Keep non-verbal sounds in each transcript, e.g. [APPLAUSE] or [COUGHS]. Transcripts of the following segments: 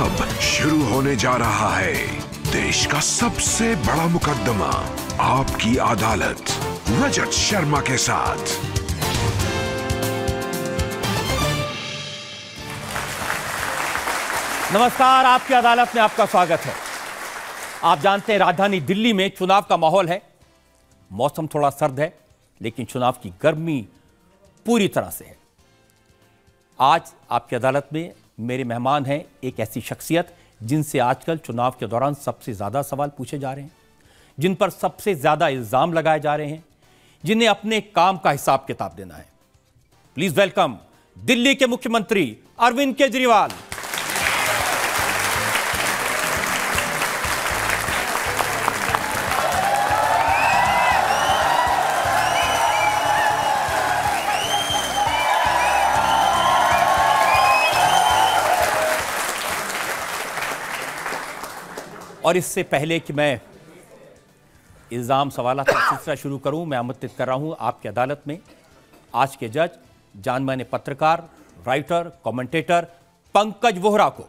अब शुरू होने जा रहा है देश का सबसे बड़ा मुकदमा आपकी अदालत रजत शर्मा के साथ नमस्कार आपकी अदालत में आपका स्वागत है आप जानते हैं राजधानी दिल्ली में चुनाव का माहौल है मौसम थोड़ा सर्द है लेकिन चुनाव की गर्मी पूरी तरह से है आज आपकी अदालत में मेरे मेहमान हैं एक ऐसी शख्सियत जिनसे आजकल चुनाव के दौरान सबसे ज़्यादा सवाल पूछे जा रहे हैं जिन पर सबसे ज़्यादा इल्ज़ाम लगाए जा रहे हैं जिन्हें अपने काम का हिसाब किताब देना है प्लीज़ वेलकम दिल्ली के मुख्यमंत्री अरविंद केजरीवाल और इससे पहले कि मैं इल्ज़ाम सवाल का सिलसिला शुरू करूं मैं आमंत्रित कर रहा हूं आपकी अदालत में आज के जज जान माने पत्रकार राइटर कमेंटेटर पंकज वोहरा को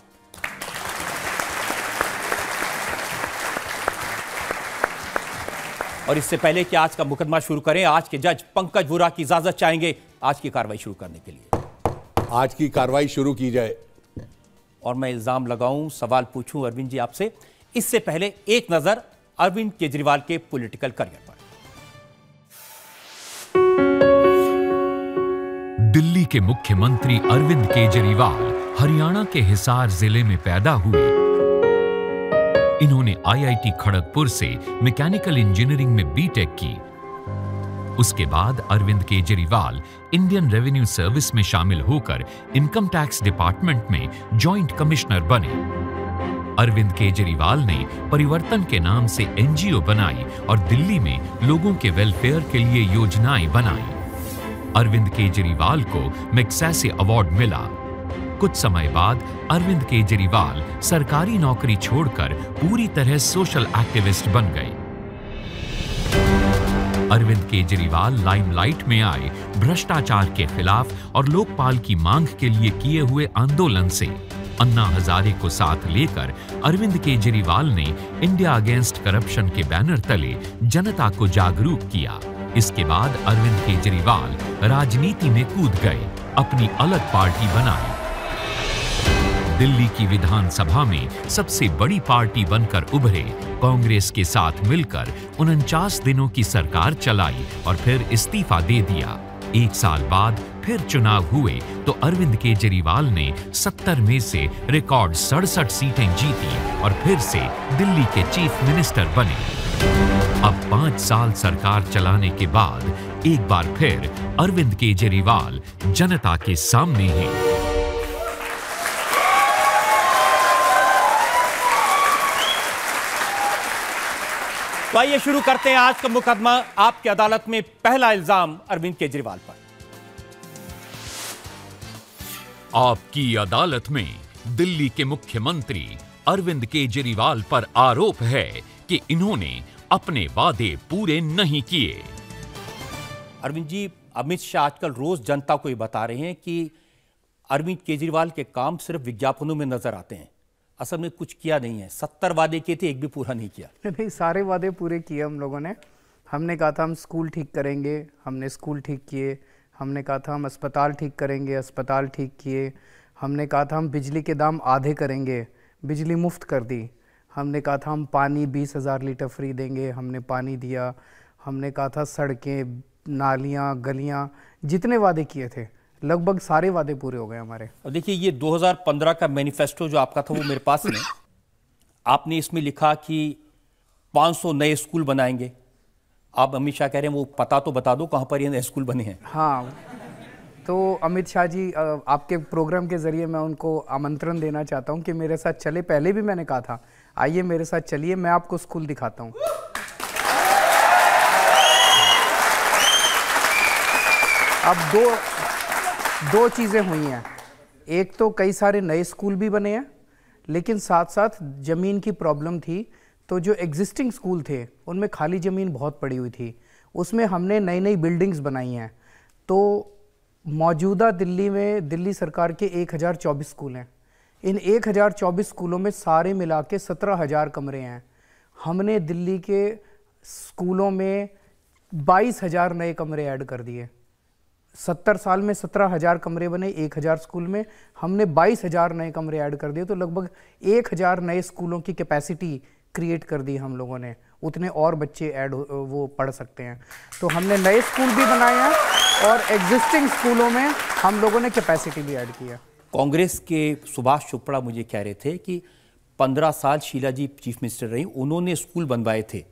और इससे पहले कि आज का मुकदमा शुरू करें आज के जज पंकज वोहरा की इजाजत चाहेंगे आज की कार्रवाई शुरू करने के लिए आज की कार्रवाई शुरू की जाए और मैं इल्ज़ाम लगाऊं सवाल पूछूं अरविंद जी आपसे इससे पहले एक नजर अरविंद केजरीवाल के पॉलिटिकल करियर पर दिल्ली के मुख्यमंत्री अरविंद केजरीवाल हरियाणा के हिसार जिले में पैदा हुए इन्होंने आईआईटी खड़गपुर से मैकेनिकल इंजीनियरिंग में बीटेक की उसके बाद Arvind Kejriwal Indian revenue service में शामिल होकर इनकम टैक्स डिपार्टमेंट में जॉइंट कमिश्नर बने अरविंद केजरीवाल ने परिवर्तन के नाम से एनजीओ बनाई और दिल्ली में लोगों के वेलफेयर के लिए योजनाएं बनाई अरविंद केजरीवाल को मैक्सेसे अवार्ड मिला कुछ समय बाद अरविंद केजरीवाल सरकारी नौकरी छोड़कर पूरी तरह सोशल एक्टिविस्ट बन गए अरविंद केजरीवाल लाइमलाइट में आए भ्रष्टाचार के खिलाफ और लोकपाल की मांग के लिए किए हुए आंदोलन से अन्ना हजारे को साथ लेकर अरविंद केजरीवाल ने इंडिया अगेंस्ट करप्शन के बैनर तले जनता को जागरूक किया इसके बाद अरविंद केजरीवाल राजनीति में कूद गए अपनी अलग पार्टी बनाई दिल्ली की विधानसभा में सबसे बड़ी पार्टी बनकर उभरे कांग्रेस के साथ मिलकर उनचास दिनों की सरकार चलाई और फिर इस्तीफा दे दिया एक साल बाद फिर चुनाव हुए तो अरविंद केजरीवाल ने 70 में से रिकॉर्ड सड़सठ सीटें जीती और फिर से दिल्ली के चीफ मिनिस्टर बने अब पांच साल सरकार चलाने के बाद एक बार फिर अरविंद केजरीवाल जनता के सामने हैं तो आइए शुरू करते हैं आज का मुकदमा आपकी अदालत में पहला इल्जाम अरविंद केजरीवाल पर आपकी अदालत में दिल्ली के मुख्यमंत्री अरविंद केजरीवाल पर आरोप है कि इन्होंने अपने वादे पूरे नहीं किए अरविंद जी अमित शाह आजकल रोज जनता को ये बता रहे हैं कि अरविंद केजरीवाल के काम सिर्फ विज्ञापनों में नजर आते हैं असल में कुछ किया नहीं है सत्तर वादे किए थे एक भी पूरा नहीं किया नहीं सारे वादे पूरे किए हम लोगों ने हमने कहा था हम स्कूल ठीक करेंगे हमने स्कूल ठीक किए हमने कहा था हम अस्पताल ठीक करेंगे अस्पताल ठीक किए हमने कहा था हम बिजली के दाम आधे करेंगे बिजली मुफ्त कर दी हमने कहा था हम पानी बीस हज़ार लीटर फ्री देंगे हमने पानी दिया हमने कहा था सड़कें नालियाँ गलियाँ जितने वादे किए थे लगभग सारे वादे पूरे हो गए हमारे अब देखिए ये 2015 का मैनिफेस्टो जो आपका था वो मेरे पास है आपने इसमें लिखा कि 500 नए स्कूल बनाएंगे आप अमित शाह कह रहे हैं वो पता तो बता दो कहाँ पर ये स्कूल बने हैं हाँ तो अमित शाह जी आपके प्रोग्राम के ज़रिए मैं उनको आमंत्रण देना चाहता हूँ कि मेरे साथ चले पहले भी मैंने कहा था आइए मेरे साथ चलिए मैं आपको स्कूल दिखाता हूँ अब दो दो चीज़ें हुई हैं एक तो कई सारे नए स्कूल भी बने हैं लेकिन साथ साथ ज़मीन की प्रॉब्लम थी तो जो एग्जिस्टिंग स्कूल थे उनमें खाली ज़मीन बहुत पड़ी हुई थी उसमें हमने नई नई बिल्डिंग्स बनाई हैं तो मौजूदा दिल्ली में दिल्ली सरकार के 1024 स्कूल हैं इन 1024 स्कूलों में सारे मिला के सत्रह कमरे हैं हमने दिल्ली के स्कूलों में बाईस हज़ार नए कमरे ऐड कर दिए सत्तर साल में सत्रह हज़ार कमरे बने एक हज़ार स्कूल में हमने बाईस हज़ार नए कमरे ऐड कर दिए तो लगभग एक हज़ार नए स्कूलों की कैपेसिटी क्रिएट कर दी हम लोगों ने उतने और बच्चे ऐड वो पढ़ सकते हैं तो हमने नए स्कूल भी बनाए हैं और एग्जिस्टिंग स्कूलों में हम लोगों ने कैपेसिटी भी ऐड किया कांग्रेस के सुभाष चोपड़ा मुझे कह रहे थे कि पंद्रह साल शीला जी चीफ मिनिस्टर रही उन्होंने स्कूल बनवाए थे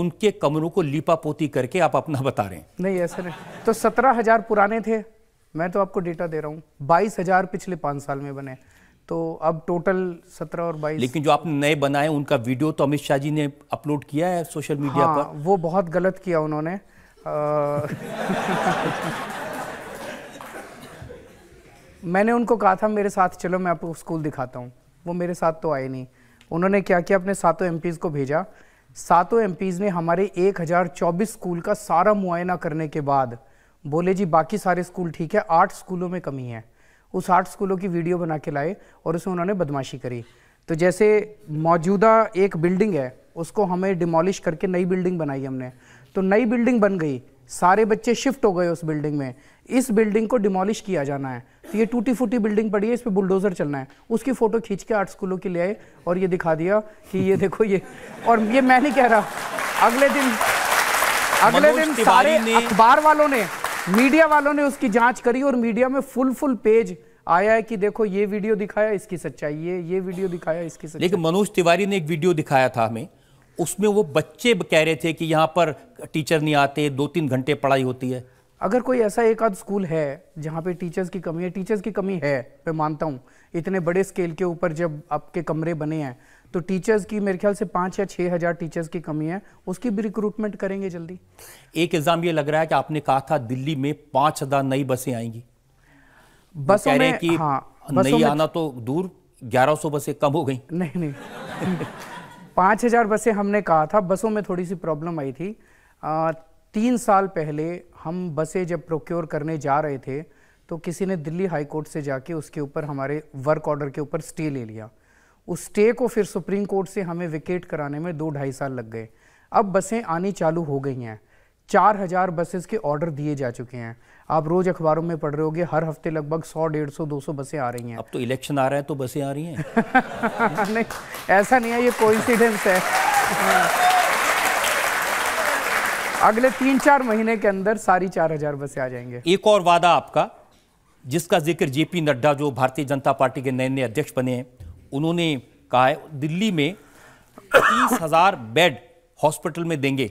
उनके कमरों को लीपा पोती करके आप अपना बता रहे हैं नहीं ऐसा नहीं तो सत्रह हजार पुराने थे मैं तो आपको डेटा दे रहा हूँ बाईस हजार पिछले पाँच साल में बने तो अब टोटल सत्रह और बाईस लेकिन जो आपने नए बनाए उनका वीडियो तो अमित शाह जी ने अपलोड किया है सोशल मीडिया हाँ, पर वो बहुत गलत किया उन्होंने मैंने उनको कहा था मेरे साथ चलो मैं आपको स्कूल दिखाता हूँ वो मेरे साथ तो आए नहीं उन्होंने क्या किया अपने सातों एम को भेजा सातों एम ने हमारे एक स्कूल का सारा मुआयना करने के बाद बोले जी बाकी सारे स्कूल ठीक है आठ स्कूलों में कमी है उस आठ स्कूलों की वीडियो बना के लाए और उसमें उन्होंने बदमाशी करी तो जैसे मौजूदा एक बिल्डिंग है उसको हमें डिमोलिश करके नई बिल्डिंग बनाई हमने तो नई बिल्डिंग बन गई सारे बच्चे शिफ्ट हो गए उस बिल्डिंग में इस बिल्डिंग को डिमोलिश किया जाना है तो ये टूटी फूटी बिल्डिंग पड़ी है इस पर बुलडोज़र चलना है उसकी फ़ोटो खींच के आर्ट स्कूलों के लिए आए और ये दिखा दिया कि ये देखो ये और ये मैं नहीं कह रहा अगले दिन अगले दिन सारे अखबार वालों ने मीडिया वालों ने उसकी जांच करी और मीडिया में फुल फुल पेज आया है कि देखो ये वीडियो दिखाया इसकी सच्चाई है ये वीडियो दिखाया इसकी सच्चाई लेकिन मनोज तिवारी ने एक वीडियो दिखाया था हमें उसमें वो बच्चे कह रहे थे कि यहाँ पर टीचर नहीं आते दो तीन घंटे पढ़ाई होती है अगर कोई ऐसा एक आध स्कूल है जहाँ पे टीचर्स की कमी है टीचर्स की कमी है मैं मानता हूँ इतने बड़े स्केल के ऊपर जब आपके कमरे बने हैं तो टीचर्स की मेरे ख्याल से पाँच या छः हज़ार टीचर्स की कमी है उसकी भी रिक्रूटमेंट करेंगे जल्दी एक एग्ज़ाम ये लग रहा है कि आपने कहा था दिल्ली में पाँच हज़ार नई बसें आएंगी बस कह रहे में, कि हाँ, नहीं आना तो दूर 1100 बसें कम हो गई नहीं नहीं पाँच हज़ार बसें हमने कहा था बसों में थोड़ी सी प्रॉब्लम आई थी आ, तीन साल पहले हम बसें जब प्रोक्योर करने जा रहे थे तो किसी ने दिल्ली हाई कोर्ट से जाके उसके ऊपर हमारे वर्क ऑर्डर के ऊपर स्टे ले लिया उस स्टे को फिर सुप्रीम कोर्ट से हमें विकेट कराने में दो ढाई साल लग गए अब बसें आनी चालू हो गई हैं चार हज़ार बसेस के ऑर्डर दिए जा चुके हैं आप रोज़ अखबारों में पढ़ रहे होगे हर हफ्ते लगभग सौ डेढ़ सौ दो सौ बसें आ रही हैं अब तो इलेक्शन आ रहा है तो बसें आ रही हैं [LAUGHS] नहीं ऐसा नहीं है ये कोइंसिडेंस है अगले तीन चार महीने के अंदर सारी चार हज़ार बसें आ जाएंगे एक और वादा आपका जिसका जिक्र जेपी नड्डा जो भारतीय जनता पार्टी के नए नए अध्यक्ष बने हैं उन्होंने कहा है दिल्ली में तीस हज़ार बेड हॉस्पिटल में देंगे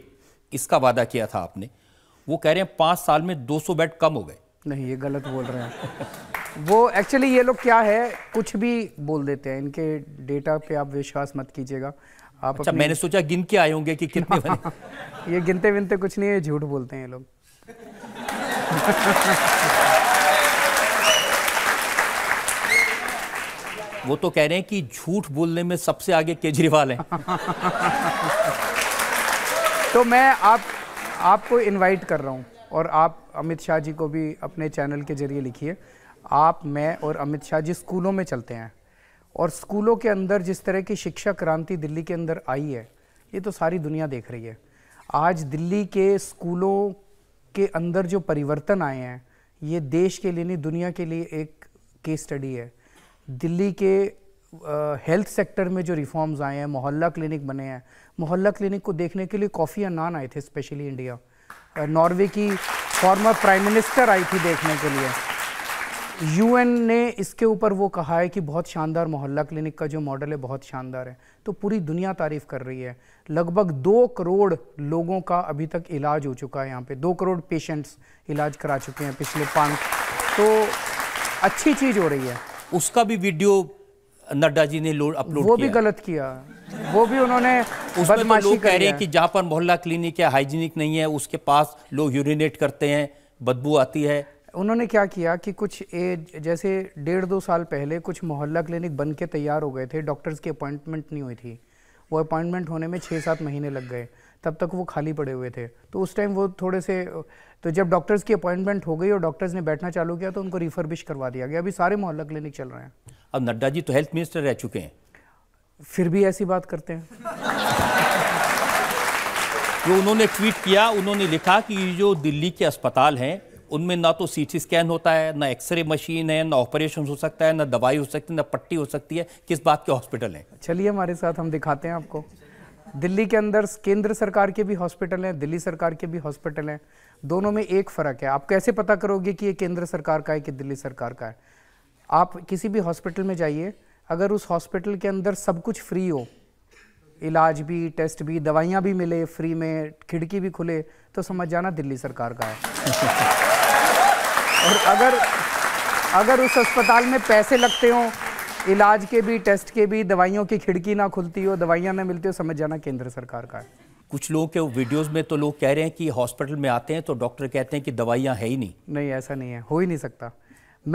इसका वादा किया था आपने वो कह रहे हैं पांच साल में 200 बेड कम हो गए नहीं ये गलत बोल रहे हैं वो एक्चुअली ये लोग क्या है कुछ भी बोल देते हैं इनके डेटा पे आप विश्वास मत कीजिएगा आप अच्छा मैंने सोचा गिन के आए होंगे कि कितने बने [LAUGHS] ये गिनते विनते कुछ नहीं है झूठ बोलते हैं ये लोग वो तो कह रहे हैं कि झूठ बोलने में सबसे आगे केजरीवाल हैं तो मैं आप आपको इनवाइट कर रहा हूँ और आप अमित शाह जी को भी अपने चैनल के जरिए लिखिए आप मैं और अमित शाह जी स्कूलों में चलते हैं और स्कूलों के अंदर जिस तरह की शिक्षा क्रांति दिल्ली के अंदर आई है ये तो सारी दुनिया देख रही है आज दिल्ली के स्कूलों के अंदर जो परिवर्तन आए हैं ये देश के लिए नहीं दुनिया के लिए एक केस स्टडी है दिल्ली के हेल्थ सेक्टर में जो रिफॉर्म्स आए हैं मोहल्ला क्लिनिक बने हैं मोहल्ला क्लिनिक को देखने के लिए कॉफ़ी अनान आए थे स्पेशली इंडिया नॉर्वे की फॉर्मर प्राइम मिनिस्टर आई थी देखने के लिए यूएन ने इसके ऊपर वो कहा है कि बहुत शानदार मोहल्ला क्लिनिक का जो मॉडल है बहुत शानदार है तो पूरी दुनिया तारीफ़ कर रही है लगभग दो करोड़ लोगों का अभी तक इलाज हो चुका है यहाँ पे दो करोड़ पेशेंट्स इलाज करा चुके हैं पिछले पाँच तो अच्छी चीज़ हो रही है उसका भी वीडियो नड्डा जी ने अपलोड वो भी गलत किया वो भी उन्होंने उसमें तो लोग कह रहे हैं कि जहाँ पर मोहल्ला क्लिनिक है हाइजीनिक नहीं है उसके पास लोग यूरिनेट करते हैं बदबू आती है उन्होंने क्या किया कि कुछ ए, जैसे डेढ़ दो साल पहले कुछ मोहल्ला क्लिनिक बन के तैयार हो गए थे डॉक्टर्स की अपॉइंटमेंट नहीं हुई थी वो अपॉइंटमेंट होने में छः सात महीने लग गए तब तक वो खाली पड़े हुए थे तो उस टाइम वो थोड़े से तो जब डॉक्टर्स की अपॉइंटमेंट हो गई और डॉक्टर्स ने बैठना चालू किया तो उनको रिफर्बिश करवा दिया गया अभी सारे मोहल्ला क्लिनिक चल रहे हैं अब नड्डा जी तो हेल्थ मिनिस्टर रह चुके हैं फिर भी ऐसी बात करते हैं [LAUGHS] जो उन्होंने ट्वीट किया उन्होंने लिखा कि जो दिल्ली के अस्पताल हैं उनमें ना तो सी टी स्कैन होता है ना एक्सरे मशीन है ना ऑपरेशन हो सकता है ना दवाई हो सकती है ना पट्टी हो सकती है किस बात के हॉस्पिटल हैं चलिए हमारे साथ हम दिखाते हैं आपको दिल्ली के अंदर केंद्र सरकार के भी हॉस्पिटल हैं दिल्ली सरकार के भी हॉस्पिटल हैं दोनों में एक फ़र्क है आप कैसे पता करोगे कि ये केंद्र सरकार का है कि दिल्ली सरकार का है आप किसी भी हॉस्पिटल में जाइए अगर उस हॉस्पिटल के अंदर सब कुछ फ्री हो इलाज भी टेस्ट भी दवाइयाँ भी मिले फ्री में खिड़की भी खुले तो समझ जाना दिल्ली सरकार का है [LAUGHS] और अगर अगर उस अस्पताल में पैसे लगते हों इलाज के भी टेस्ट के भी दवाइयों की खिड़की ना खुलती हो दवाइयाँ ना मिलती हो समझ जाना केंद्र सरकार का है कुछ लोग के वीडियोस में तो लोग कह रहे हैं कि हॉस्पिटल में आते हैं तो डॉक्टर कहते हैं कि दवाइयाँ है ही नहीं नहीं ऐसा नहीं है हो ही नहीं सकता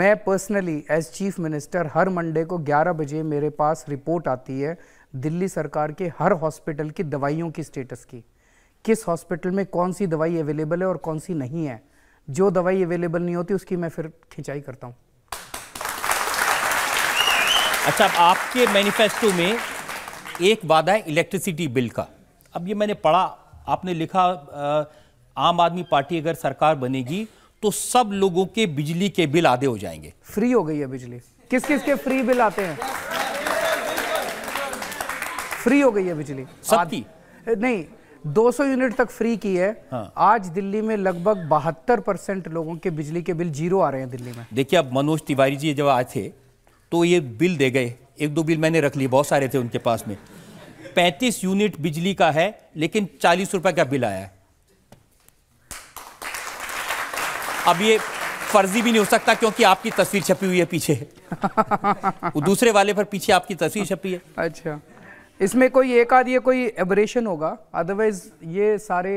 मैं पर्सनली एज चीफ मिनिस्टर हर मंडे को 11 बजे मेरे पास रिपोर्ट आती है दिल्ली सरकार के हर हॉस्पिटल की दवाइयों की स्टेटस की किस हॉस्पिटल में कौन सी दवाई अवेलेबल है और कौन सी नहीं है जो दवाई अवेलेबल नहीं होती उसकी मैं फिर खिंचाई करता हूँ अच्छा आपके मैनिफेस्टो में एक वादा है इलेक्ट्रिसिटी बिल का अब ये मैंने पढ़ा आपने लिखा आम आदमी पार्टी अगर सरकार बनेगी तो सब लोगों के बिजली के बिल आधे हो जाएंगे फ्री हो गई है बिजली किस किस के फ्री बिल आते हैं फ्री हो गई है बिजली सबकी नहीं 200 यूनिट तक फ्री की है हाँ। आज दिल्ली में लगभग बहत्तर परसेंट लोगों के बिजली के बिल जीरो आ रहे हैं दिल्ली में देखिए अब मनोज तिवारी जी जब आए थे तो ये बिल दे गए एक दो बिल मैंने रख लिए बहुत सारे थे उनके पास में पैंतीस यूनिट बिजली का है लेकिन चालीस रुपए का बिल आया है अब ये फर्जी भी नहीं हो सकता क्योंकि आपकी तस्वीर छपी हुई है पीछे वो दूसरे वाले पर पीछे आपकी तस्वीर छपी है अच्छा इसमें कोई एक आध ये कोई एबरेशन होगा अदरवाइज ये सारे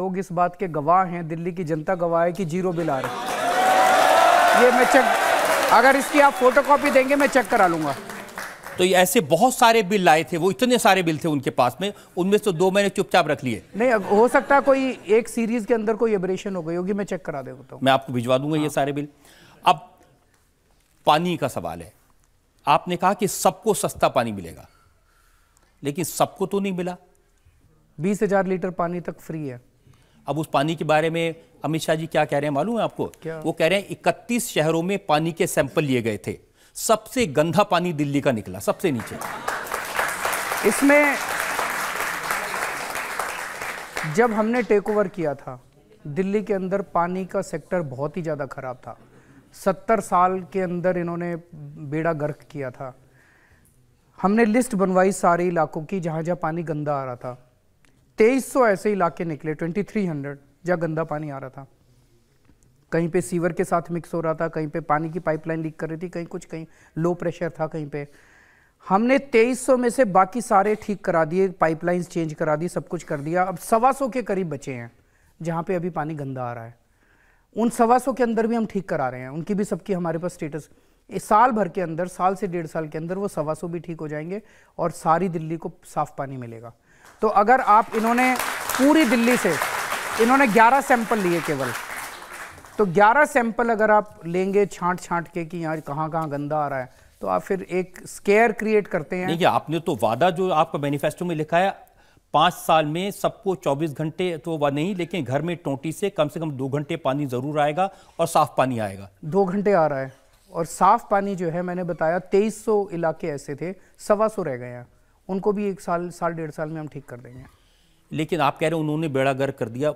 लोग इस बात के गवाह हैं दिल्ली की जनता गवाह है कि जीरो बिल आ रहा है ये मैं चेक अगर इसकी आप फोटोकॉपी देंगे मैं चेक करा लूंगा तो ये ऐसे बहुत सारे बिल आए थे वो इतने सारे बिल थे उनके पास में उनमें से दो मैंने चुपचाप रख लिए नहीं हो सकता कोई एक सीरीज के अंदर कोई एबरेशन हो गई होगी मैं चेक करा देता हूँ मैं आपको भिजवा दूंगा हाँ। ये सारे बिल अब पानी का सवाल है आपने कहा कि सबको सस्ता पानी मिलेगा लेकिन सबको तो नहीं मिला बीस हजार लीटर पानी तक फ्री है अब उस पानी के बारे में अमित शाह जी क्या कह रहे हैं मालूम है आपको क्या? वो कह रहे हैं इकतीस शहरों में पानी के सैंपल लिए गए थे सबसे गंदा पानी दिल्ली का निकला सबसे नीचे इसमें जब हमने टेक ओवर किया था दिल्ली के अंदर पानी का सेक्टर बहुत ही ज़्यादा खराब था सत्तर साल के अंदर इन्होंने बेड़ा गर्क किया था हमने लिस्ट बनवाई सारे इलाकों की जहाँ जहाँ पानी गंदा आ रहा था तेईस सौ ऐसे इलाके निकले ट्वेंटी थ्री हंड्रेड जहाँ गंदा पानी आ रहा था कहीं पे सीवर के साथ मिक्स हो रहा था कहीं पे पानी की पाइपलाइन लीक कर रही थी कहीं कुछ कहीं लो प्रेशर था कहीं पे हमने 2300 में से बाकी सारे ठीक करा दिए पाइपलाइंस चेंज करा दी सब कुछ कर दिया अब सवा सौ के करीब बचे हैं जहाँ पे अभी पानी गंदा आ रहा है उन सवा सौ के अंदर भी हम ठीक करा रहे हैं उनकी भी सबकी हमारे पास स्टेटस इस साल भर के अंदर साल से डेढ़ साल के अंदर वो सवा सौ भी ठीक हो जाएंगे और सारी दिल्ली को साफ पानी मिलेगा तो अगर आप इन्होंने पूरी दिल्ली से इन्होंने 11 सैंपल लिए केवल तो 11 सैंपल अगर आप लेंगे छांट छांट के कि यार कहाँ कहाँ गंदा आ रहा है तो आप फिर एक स्केयर क्रिएट करते हैं नहीं आपने तो वादा जो आपका मैनिफेस्टो में लिखा है पाँच साल में सबको 24 घंटे तो वह नहीं लेकिन घर में टोटी से कम से कम दो घंटे पानी ज़रूर आएगा और साफ़ पानी आएगा दो घंटे आ रहा है और साफ़ पानी जो है मैंने बताया 2300 इलाके ऐसे थे सवा सौ रह गए हैं उनको भी एक साल साल डेढ़ साल में हम ठीक कर देंगे लेकिन आप कह रहे हैं उन्होंने बेड़ा गर्क कर दिया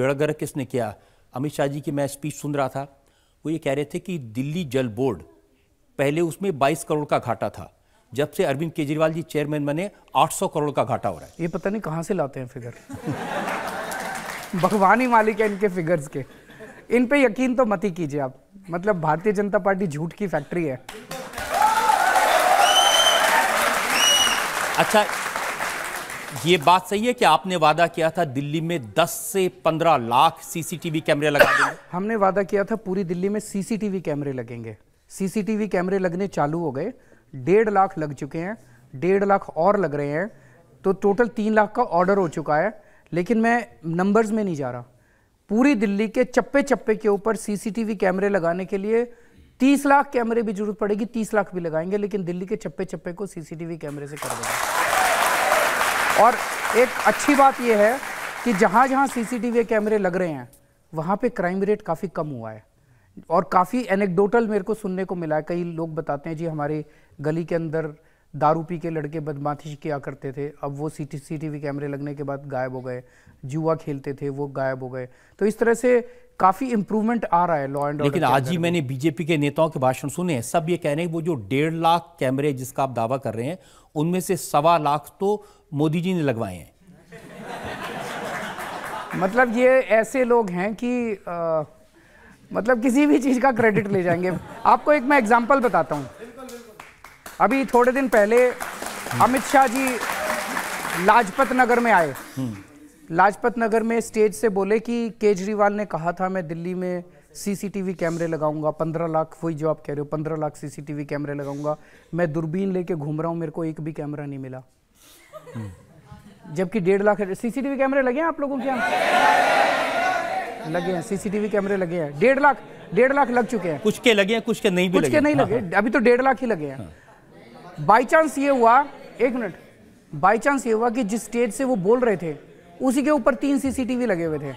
बेड़ा गर्क किसने किया अमित शाह जी की मैं स्पीच सुन रहा था वो ये कह रहे थे कि दिल्ली जल बोर्ड पहले उसमें 22 करोड़ का घाटा था जब से अरविंद केजरीवाल जी चेयरमैन बने 800 करोड़ का घाटा हो रहा है ये पता नहीं कहाँ से लाते हैं फिगर भगवान ही मालिक है इनके फिगर्स के इन पे यकीन तो मत ही कीजिए आप मतलब भारतीय जनता पार्टी झूठ की फैक्ट्री है अच्छा ये बात सही है कि आपने वादा किया था दिल्ली में 10 से 15 लाख सीसीटीवी कैमरे लगा देंगे [COUGHS] हमने वादा किया था पूरी दिल्ली में सीसीटीवी कैमरे लगेंगे सीसीटीवी कैमरे लगने चालू हो गए डेढ़ लाख लग चुके हैं डेढ़ लाख और लग रहे हैं तो टोटल तीन लाख का ऑर्डर हो चुका है लेकिन मैं नंबर्स में नहीं जा रहा पूरी दिल्ली के चप्पे चप्पे के ऊपर सीसीटीवी कैमरे लगाने के लिए तीस लाख कैमरे भी जरूरत पड़ेगी तीस लाख भी लगाएंगे लेकिन दिल्ली के चप्पे चप्पे को सीसीटीवी कैमरे से कर देंगे और एक अच्छी बात यह है कि जहाँ जहाँ सीसीटीवी कैमरे लग रहे हैं वहाँ पे क्राइम रेट काफ़ी कम हुआ है और काफ़ी एनेक्डोटल मेरे को सुनने को मिला है कई लोग बताते हैं जी हमारे गली के अंदर दारू पी के लड़के बदमाशी किया करते थे अब वो सी टी कैमरे लगने के बाद गायब हो गए जुआ खेलते थे वो गायब हो गए तो इस तरह से काफी इंप्रूवमेंट आ रहा है लॉ एंड लेकिन आज ही मैंने बीजेपी के नेताओं के भाषण सुने सब ये कह रहे हैं वो जो डेढ़ लाख कैमरे जिसका आप दावा कर रहे हैं उनमें से सवा लाख तो मोदी जी ने लगवाए हैं मतलब ये ऐसे लोग हैं कि आ, मतलब किसी भी चीज़ का क्रेडिट ले जाएंगे आपको एक मैं एग्जाम्पल बताता हूँ अभी थोड़े दिन पहले अमित शाह जी लाजपत नगर में आए हम्म। लाजपत नगर में स्टेज से बोले कि केजरीवाल ने कहा था मैं दिल्ली में सीसीटीवी कैमरे लगाऊंगा पंद्रह लाख वही जो आप कह रहे हो पंद्रह लाख सीसीटीवी कैमरे लगाऊंगा मैं दूरबीन लेके घूम रहा हूँ मेरे को एक भी कैमरा नहीं मिला जबकि डेढ़ लाख सीसीटीवी कैमरे लगे हैं आप लोगों के यहाँ लगे हैं सीसीटीवी कैमरे लगे हैं डेढ़ लाख डेढ़ लाख लग चुके हैं कुछ के लगे हैं कुछ के नहीं भी कुछ के नहीं हाँ, लगे हाँ। अभी तो डेढ़ लाख ही लगे हैं बाई चांस ये हुआ एक मिनट बाई चांस ये हुआ कि जिस स्टेज से वो बोल रहे थे उसी के ऊपर तीन सीसीटीवी लगे हुए थे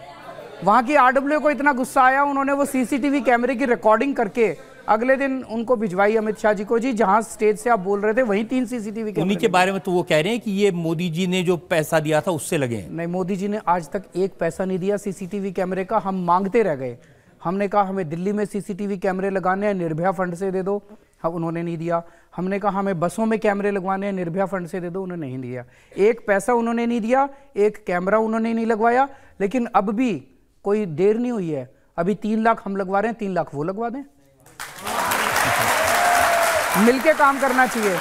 वहाँ की आरडब्ल्यू को इतना गुस्सा आया उन्होंने वो सीसीटीवी कैमरे की रिकॉर्डिंग करके अगले दिन उनको भिजवाई अमित शाह जी को जी जहाँ स्टेज से आप बोल रहे थे वहीं तीन सीसीटीवी कैमरे उन्हीं के बारे में तो वो कह रहे हैं कि ये मोदी जी ने जो पैसा दिया था उससे लगे नहीं मोदी जी ने आज तक एक पैसा नहीं दिया सीसीटीवी कैमरे का हम मांगते रह गए हमने कहा हमें दिल्ली में सीसीटीवी कैमरे लगाने हैं निर्भया फंड से दे दो हाँ उन्होंने नहीं दिया हमने कहा हमें बसों में कैमरे लगवाने हैं निर्भया फंड से दे दो उन्होंने नहीं दिया एक पैसा उन्होंने नहीं दिया एक कैमरा उन्होंने नहीं लगवाया लेकिन अब भी कोई देर नहीं हुई है अभी तीन लाख हम लगवा रहे हैं तीन लाख वो लगवा दें मिलके काम करना चाहिए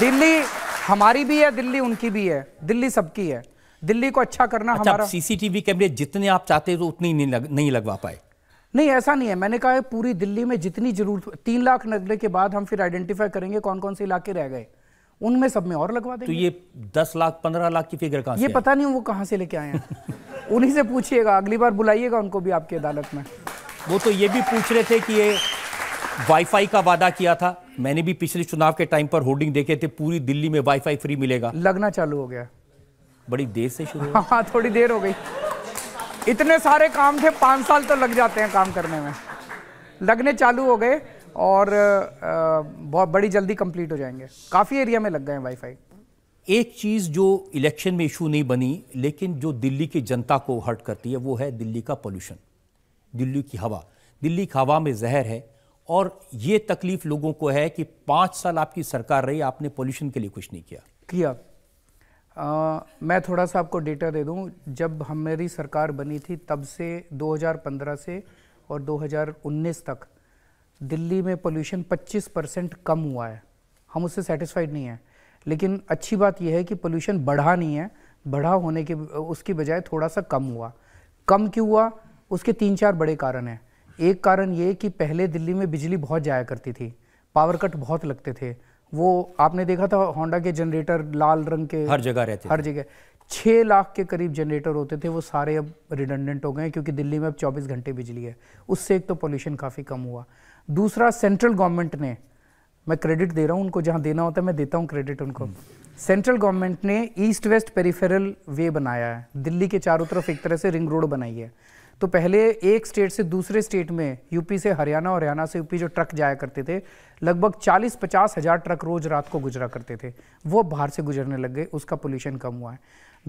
दिल्ली हमारी भी है दिल्ली उनकी भी है दिल्ली सबकी है दिल्ली को अच्छा करना अच्छा, हमारा सीसीटीवी कैमरे जितने आप चाहते तो उतनी नहीं, लग, नहीं लगवा पाए नहीं ऐसा नहीं है मैंने कहा है पूरी दिल्ली में जितनी जरूरत तीन लाख नगड़े के बाद हम फिर आइडेंटिफाई करेंगे कौन कौन से इलाके रह गए उनमें सब में और लगवा तो देंगे तो ये दस लाख पंद्रह लाख की फिगर कहाँ ये पता नहीं वो कहाँ से लेके आए हैं उन्हीं से पूछिएगा अगली बार बुलाइएगा उनको भी आपकी अदालत में वो तो ये भी पूछ रहे थे कि ये वाईफाई का वादा किया था मैंने भी पिछले चुनाव के टाइम पर होर्डिंग देखे थे पूरी दिल्ली में वाईफाई फ्री मिलेगा लगना चालू हो गया बड़ी देर से शुरू हाँ थोड़ी देर हो गई इतने सारे काम थे पाँच साल तो लग जाते हैं काम करने में लगने चालू हो गए और बहुत बड़ी जल्दी कंप्लीट हो जाएंगे काफ़ी एरिया में लग गए हैं वाईफाई एक चीज़ जो इलेक्शन में इशू नहीं बनी लेकिन जो दिल्ली की जनता को हर्ट करती है वो है दिल्ली का पोल्यूशन दिल्ली की हवा दिल्ली की हवा में जहर है और ये तकलीफ लोगों को है कि पाँच साल आपकी सरकार रही आपने पोल्यूशन के लिए कुछ नहीं किया किया आ, मैं थोड़ा सा आपको डेटा दे दूं जब हमारी सरकार बनी थी तब से 2015 से और 2019 तक दिल्ली में पोल्यूशन 25 परसेंट कम हुआ है हम उससे सेटिस्फाइड नहीं हैं लेकिन अच्छी बात यह है कि पोल्यूशन बढ़ा नहीं है बढ़ा होने के उसकी बजाय थोड़ा सा कम हुआ कम क्यों हुआ उसके तीन चार बड़े कारण हैं एक कारण ये कि पहले दिल्ली में बिजली बहुत जाया करती थी पावर कट बहुत लगते थे वो आपने देखा था होंडा के जनरेटर लाल रंग के हर जगह रहते हर जगह छः लाख के करीब जनरेटर होते थे वो सारे अब रिडंडेंट हो गए क्योंकि दिल्ली में अब चौबीस घंटे बिजली है उससे एक तो पोल्यूशन काफ़ी कम हुआ दूसरा सेंट्रल गवर्नमेंट ने मैं क्रेडिट दे रहा हूँ उनको जहाँ देना होता है मैं देता हूँ क्रेडिट उनको सेंट्रल हम्म। गवर्नमेंट ने ईस्ट वेस्ट पेरीफेरल वे बनाया है दिल्ली के चारों तरफ एक तरह से रिंग रोड बनाई है तो पहले एक स्टेट से दूसरे स्टेट में यूपी से हरियाणा और हरियाणा से यूपी जो ट्रक जाया करते थे लगभग 40-50 हज़ार ट्रक रोज़ रात को गुजरा करते थे वो बाहर से गुजरने लग गए उसका पोल्यूशन कम हुआ है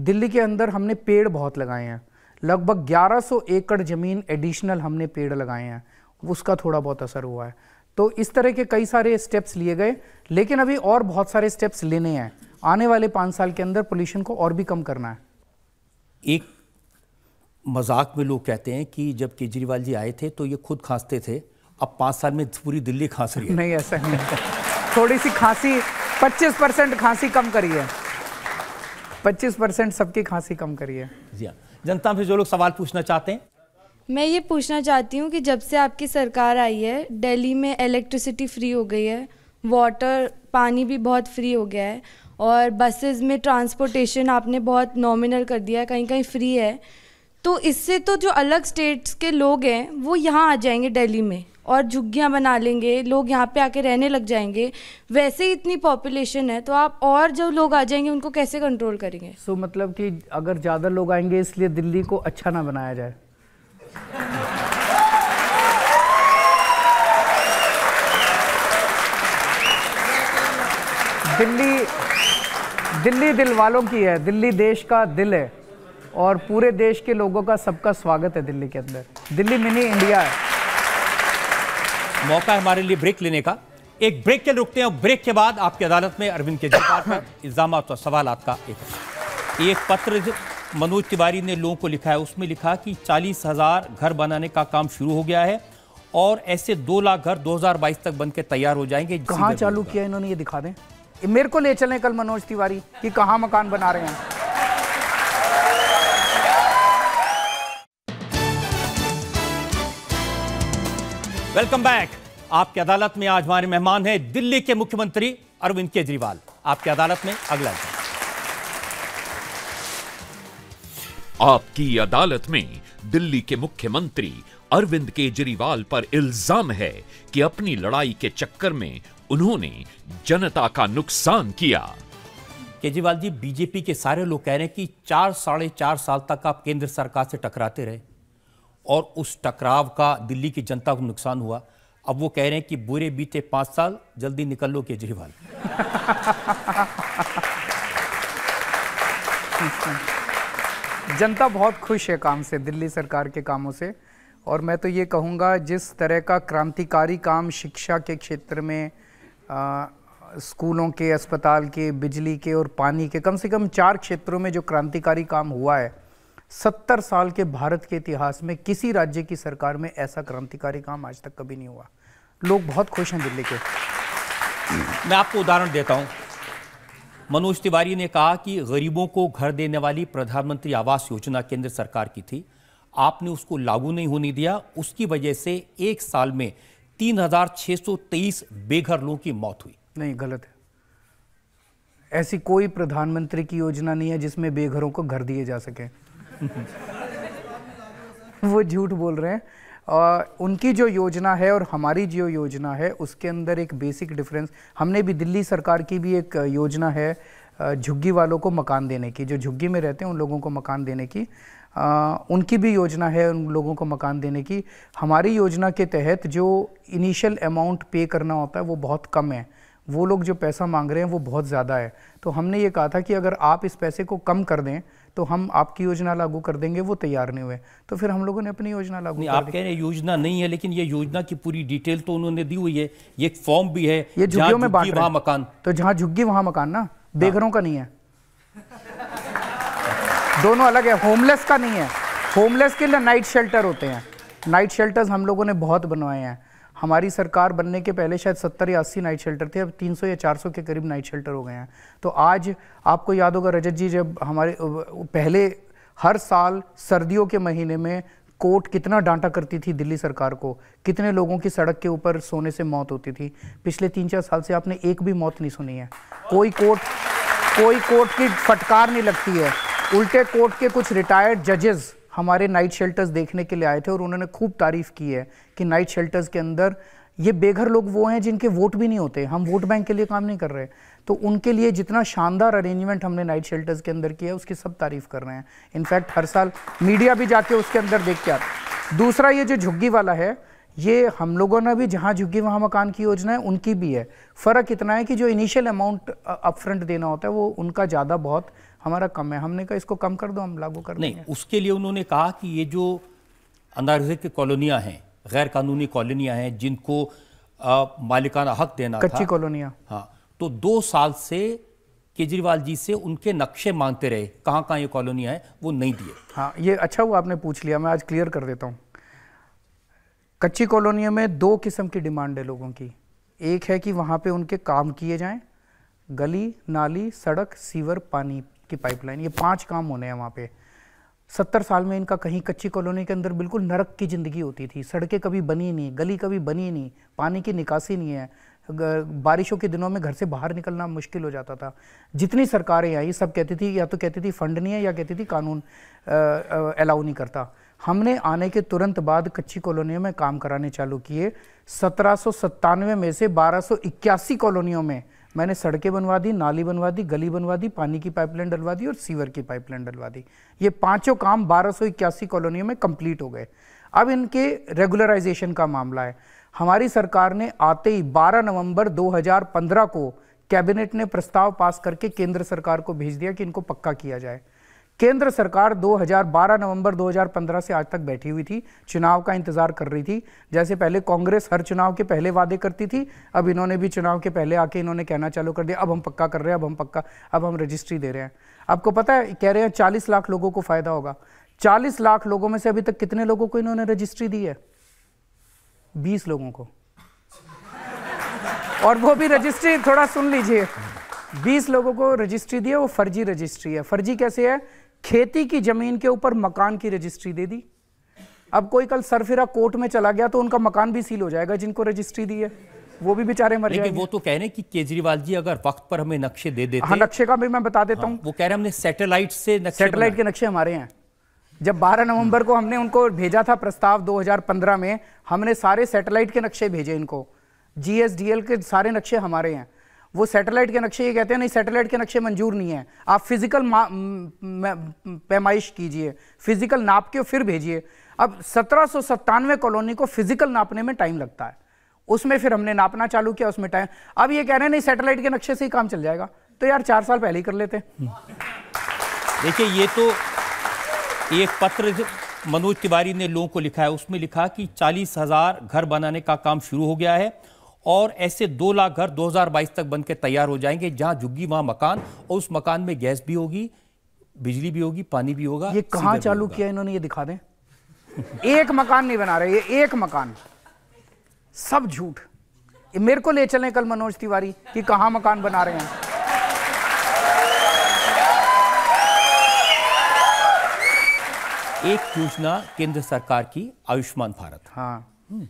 दिल्ली के अंदर हमने पेड़ बहुत लगाए हैं लगभग 1100 एकड़ ज़मीन एडिशनल हमने पेड़ लगाए हैं उसका थोड़ा बहुत असर हुआ है तो इस तरह के कई सारे स्टेप्स लिए गए लेकिन अभी और बहुत सारे स्टेप्स लेने हैं आने वाले पाँच साल के अंदर पोल्यूशन को और भी कम करना है एक मजाक में लोग कहते हैं कि जब केजरीवाल जी आए थे तो ये खुद खांसते थे अब पाँच साल में पूरी दिल्ली खांस रही है नहीं ऐसा नहीं थोड़ी सी खांसी 25 परसेंट खांसी कम करी है 25 परसेंट सबकी खांसी कम करी है जी हाँ जनता से जो लोग सवाल पूछना चाहते हैं मैं ये पूछना चाहती हूँ कि जब से आपकी सरकार आई है दिल्ली में इलेक्ट्रिसिटी फ्री हो गई है वाटर पानी भी बहुत फ्री हो गया है और बसेस में ट्रांसपोर्टेशन आपने बहुत नॉमिनल कर दिया है कहीं कहीं फ्री है तो इससे तो जो अलग स्टेट्स के लोग हैं वो यहाँ आ जाएंगे दिल्ली में और झुग्गियाँ बना लेंगे लोग यहाँ पे आके रहने लग जाएंगे वैसे ही इतनी पॉपुलेशन है तो आप और जो लोग आ जाएंगे उनको कैसे कंट्रोल करेंगे सो so, मतलब कि अगर ज़्यादा लोग आएंगे इसलिए दिल्ली को अच्छा ना बनाया जाए दिल्ली दिल्ली दिल वालों की है दिल्ली देश का दिल है और पूरे देश के लोगों का सबका स्वागत है दिल्ली के अंदर दिल्ली मिनी इंडिया है मौका हमारे लिए ब्रेक लेने का एक ब्रेक के रुकते हैं ब्रेक के बाद आपकी अदालत में अरविंद केजरीवाल पर इल्जाम और सवाल आपका एक एक पत्र मनोज तिवारी ने लोगों को लिखा है उसमें लिखा कि चालीस हजार घर बनाने का काम शुरू हो गया है और ऐसे दो लाख घर 2022 तक बन के तैयार हो जाएंगे कहाँ चालू किया इन्होंने ये दिखा दें मेरे को ले चलें कल मनोज तिवारी कि कहाँ मकान बना रहे हैं वेलकम बैक आपकी अदालत में आज हमारे मेहमान हैं दिल्ली के मुख्यमंत्री अरविंद केजरीवाल आपकी अदालत में अगला आपकी अदालत में दिल्ली के मुख्यमंत्री अरविंद केजरीवाल पर इल्जाम है कि अपनी लड़ाई के चक्कर में उन्होंने जनता का नुकसान किया केजरीवाल जी बीजेपी के सारे लोग कह रहे हैं कि चार साढ़े चार साल तक आप केंद्र सरकार से टकराते रहे और उस टकराव का दिल्ली की जनता को नुकसान हुआ अब वो कह रहे हैं कि बुरे बीते पाँच साल जल्दी निकल लो केजरीवाल जनता बहुत खुश है काम से दिल्ली सरकार के कामों से और मैं तो ये कहूँगा जिस तरह का क्रांतिकारी काम शिक्षा के क्षेत्र में आ, स्कूलों के अस्पताल के बिजली के और पानी के कम से कम चार क्षेत्रों में जो क्रांतिकारी काम हुआ है सत्तर साल के भारत के इतिहास में किसी राज्य की सरकार में ऐसा क्रांतिकारी काम आज तक कभी नहीं हुआ लोग बहुत खुश हैं दिल्ली के मैं आपको उदाहरण देता हूं मनोज तिवारी ने कहा कि गरीबों को घर देने वाली प्रधानमंत्री आवास योजना केंद्र सरकार की थी आपने उसको लागू नहीं होने दिया उसकी वजह से एक साल में 3,623 बेघर लोगों की मौत हुई नहीं गलत है ऐसी कोई प्रधानमंत्री की योजना नहीं है जिसमें बेघरों को घर दिए जा सके [LAUGHS] वो झूठ बोल रहे हैं और उनकी जो योजना है और हमारी जो योजना है उसके अंदर एक बेसिक डिफरेंस हमने भी दिल्ली सरकार की भी एक योजना है झुग्गी वालों को मकान देने की जो झुग्गी में रहते हैं उन लोगों को मकान देने की आ, उनकी भी योजना है उन लोगों को मकान देने की हमारी योजना के तहत जो इनिशियल अमाउंट पे करना होता है वो बहुत कम है वो लोग जो पैसा मांग रहे हैं वो बहुत ज़्यादा है तो हमने ये कहा था कि अगर आप इस पैसे को कम कर दें तो हम आपकी योजना लागू कर देंगे वो तैयार नहीं हुए तो फिर हम लोगों ने अपनी योजना लागू नहीं, आप कह रहे योजना नहीं है लेकिन ये योजना की पूरी डिटेल तो उन्होंने दी हुई है ये फॉर्म भी है ये झुग्गियों में बांट वहां मकान तो जहां झुग्गी वहां मकान ना बेघरों का नहीं है दोनों अलग है होमलेस का नहीं है होमलेस के लिए नाइट शेल्टर होते हैं नाइट शेल्टर्स हम लोगों ने बहुत बनवाए हैं हमारी सरकार बनने के पहले शायद सत्तर या अस्सी नाइट शेल्टर थे अब 300 या 400 के करीब नाइट शेल्टर हो गए हैं तो आज आपको याद होगा रजत जी जब हमारे पहले हर साल सर्दियों के महीने में कोर्ट कितना डांटा करती थी दिल्ली सरकार को कितने लोगों की सड़क के ऊपर सोने से मौत होती थी पिछले तीन चार साल से आपने एक भी मौत नहीं सुनी है कोई कोर्ट कोई कोर्ट की फटकार नहीं लगती है उल्टे कोर्ट के कुछ रिटायर्ड जजेज़ हमारे नाइट शेल्टर्स देखने के लिए आए थे और उन्होंने खूब तारीफ़ की है कि नाइट शेल्टर्स के अंदर ये बेघर लोग वो हैं जिनके वोट भी नहीं होते हम वोट बैंक के लिए काम नहीं कर रहे तो उनके लिए जितना शानदार अरेंजमेंट हमने नाइट शेल्टर्स के अंदर किया है उसकी सब तारीफ़ कर रहे हैं इनफैक्ट हर साल मीडिया भी जाके उसके अंदर देख के आता दूसरा ये जो झुग्गी वाला है ये हम लोगों ने भी जहाँ झुग्गी वहाँ मकान की योजना है उनकी भी है फ़र्क इतना है कि जो इनिशियल अमाउंट अपफ्रंट देना होता है वो उनका ज़्यादा बहुत हमारा कम है हमने कहा इसको कम कर दो हम लागू कर नहीं उसके लिए उन्होंने कहा कि ये जो की कॉलोनियाँ हैं गैर कानूनी कॉलोनियाँ हैं जिनको मालिकाना हक देना कच्ची कॉलोनियाँ हाँ तो दो साल से केजरीवाल जी से उनके नक्शे मांगते रहे कहाँ कहाँ ये कॉलोनियाँ हैं वो नहीं दिए हाँ ये अच्छा हुआ आपने पूछ लिया मैं आज क्लियर कर देता हूँ कच्ची कॉलोनियों में दो किस्म की डिमांड है लोगों की एक है कि वहाँ पे उनके काम किए जाएं गली नाली सड़क सीवर पानी की पाइपलाइन ये पांच काम होने हैं वहाँ पे सत्तर साल में इनका कहीं कच्ची कॉलोनी के अंदर बिल्कुल नरक की ज़िंदगी होती थी सड़कें कभी बनी नहीं गली कभी बनी नहीं पानी की निकासी नहीं है बारिशों के दिनों में घर से बाहर निकलना मुश्किल हो जाता था जितनी सरकारें आई सब कहती थी या तो कहती थी फंड नहीं है या कहती थी कानून अलाउ नहीं करता हमने आने के तुरंत बाद कच्ची कॉलोनियों में काम कराने चालू किए सत्रह में से बारह कॉलोनियों में मैंने सड़कें बनवा दी नाली बनवा दी गली बनवा दी पानी की पाइपलाइन डलवा दी और सीवर की पाइपलाइन डलवा दी ये पांचों काम बारह कॉलोनियों में कंप्लीट हो गए अब इनके रेगुलराइजेशन का मामला है हमारी सरकार ने आते ही 12 नवंबर 2015 को कैबिनेट ने प्रस्ताव पास करके केंद्र सरकार को भेज दिया कि इनको पक्का किया जाए केंद्र सरकार 2012 नवंबर 2015 से आज तक बैठी हुई थी चुनाव का इंतजार कर रही थी जैसे पहले कांग्रेस हर चुनाव के पहले वादे करती थी अब इन्होंने भी चुनाव के पहले आके इन्होंने कहना चालू कर दिया अब हम पक्का कर रहे हैं अब हम पक्का अब हम रजिस्ट्री दे रहे हैं आपको पता है कह रहे हैं चालीस लाख लोगों को फायदा होगा चालीस लाख लोगों में से अभी तक कितने लोगों को इन्होंने रजिस्ट्री दी है बीस लोगों को और वो भी रजिस्ट्री थोड़ा सुन लीजिए बीस लोगों को रजिस्ट्री दी है वो फर्जी रजिस्ट्री है फर्जी कैसे है खेती की जमीन के ऊपर मकान की रजिस्ट्री दे दी अब कोई कल सरफिरा कोर्ट में चला गया तो उनका मकान भी सील हो जाएगा जिनको रजिस्ट्री दी है वो भी बेचारे मर जाएंगे वो तो कह रहे हैं कि केजरीवाल जी अगर वक्त पर हमें नक्शे दे देते हाँ नक्शे का भी मैं बता देता हाँ, हूँ वो कह रहे हैं हमने सैटेलाइट से सैटेलाइट के नक्शे हमारे हैं जब 12 नवंबर को हमने उनको भेजा था प्रस्ताव 2015 में हमने सारे सैटेलाइट के नक्शे भेजे इनको जीएसडीएल के सारे नक्शे हमारे हैं वो सैटेलाइट के नक्शे ये कहते हैं नहीं सैटेलाइट के नक्शे मंजूर नहीं है आप फिजिकल पैमाइश कीजिए फिजिकल नाप के फिर भेजिए अब सत्रह कॉलोनी को फिजिकल नापने में टाइम लगता है उसमें फिर हमने नापना चालू किया उसमें टाइम अब ये कह रहे हैं नहीं सैटेलाइट के नक्शे से ही काम चल जाएगा तो यार चार साल पहले ही कर लेते देखिए ये तो एक पत्र मनोज तिवारी ने लोगों को लिखा है उसमें लिखा कि चालीस हजार घर बनाने का काम शुरू हो गया है और ऐसे दो लाख घर 2022 तक बनकर तैयार हो जाएंगे जहां झुग्गी वहां मकान और उस मकान में गैस भी होगी बिजली भी होगी पानी भी होगा ये कहाँ चालू किया इन्होंने ये दिखा दें एक मकान नहीं बना रहे ये एक मकान सब झूठ मेरे को ले चलें कल मनोज तिवारी कि कहा मकान बना रहे हैं एक योजना केंद्र सरकार की आयुष्मान भारत हाँ हम्म।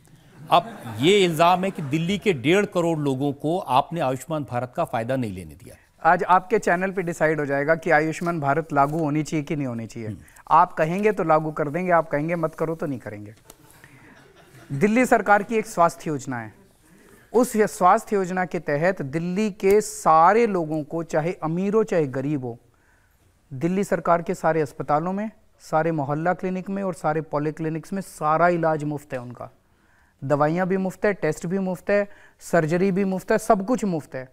अब ये इल्ज़ाम है कि दिल्ली के डेढ़ करोड़ लोगों को आपने आयुष्मान भारत का फ़ायदा नहीं लेने दिया आज आपके चैनल पे डिसाइड हो जाएगा कि आयुष्मान भारत लागू होनी चाहिए कि नहीं होनी चाहिए हम्म। आप कहेंगे तो लागू कर देंगे आप कहेंगे मत करो तो नहीं करेंगे दिल्ली सरकार की एक स्वास्थ्य योजना है उस स्वास्थ्य योजना के तहत दिल्ली के सारे लोगों को चाहे अमीर हो चाहे गरीब हो दिल्ली सरकार के सारे अस्पतालों में सारे मोहल्ला क्लिनिक में और सारे पॉली क्लिनिक्स में सारा इलाज मुफ्त है उनका दवाइयाँ भी मुफ्त है टेस्ट भी मुफ्त है सर्जरी भी मुफ्त है सब कुछ मुफ्त है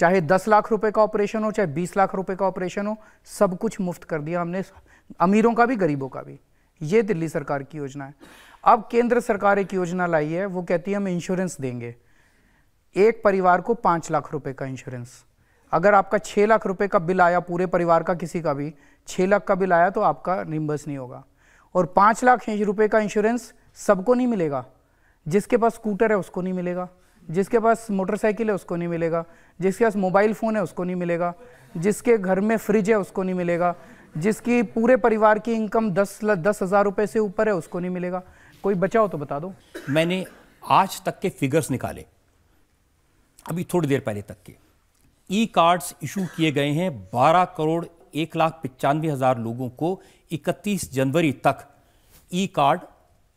चाहे दस लाख रुपए का ऑपरेशन हो चाहे बीस लाख रुपए का ऑपरेशन हो सब कुछ मुफ्त कर दिया हमने अमीरों का भी गरीबों का भी ये दिल्ली सरकार की योजना है अब केंद्र सरकार एक योजना लाई है वो कहती है हम इंश्योरेंस देंगे एक परिवार को पाँच लाख रुपए का इंश्योरेंस अगर आपका छः लाख रुपए का बिल आया पूरे परिवार का किसी का भी छः लाख का बिल आया तो आपका रिम्बर्स नहीं होगा और पाँच लाख रुपए का इंश्योरेंस सबको नहीं मिलेगा जिसके पास स्कूटर है उसको नहीं मिलेगा जिसके पास मोटरसाइकिल है उसको नहीं मिलेगा जिसके पास मोबाइल फ़ोन है उसको नहीं मिलेगा जिसके घर में फ्रिज है उसको नहीं मिलेगा जिसकी पूरे परिवार की इनकम दस दस हज़ार रुपये से ऊपर है उसको नहीं मिलेगा कोई बचा हो तो बता दो मैंने आज तक के फिगर्स निकाले अभी थोड़ी देर पहले तक के ई कार्ड्स इशू किए गए हैं 12 करोड़ एक लाख पचानवे हज़ार लोगों को 31 जनवरी तक ई कार्ड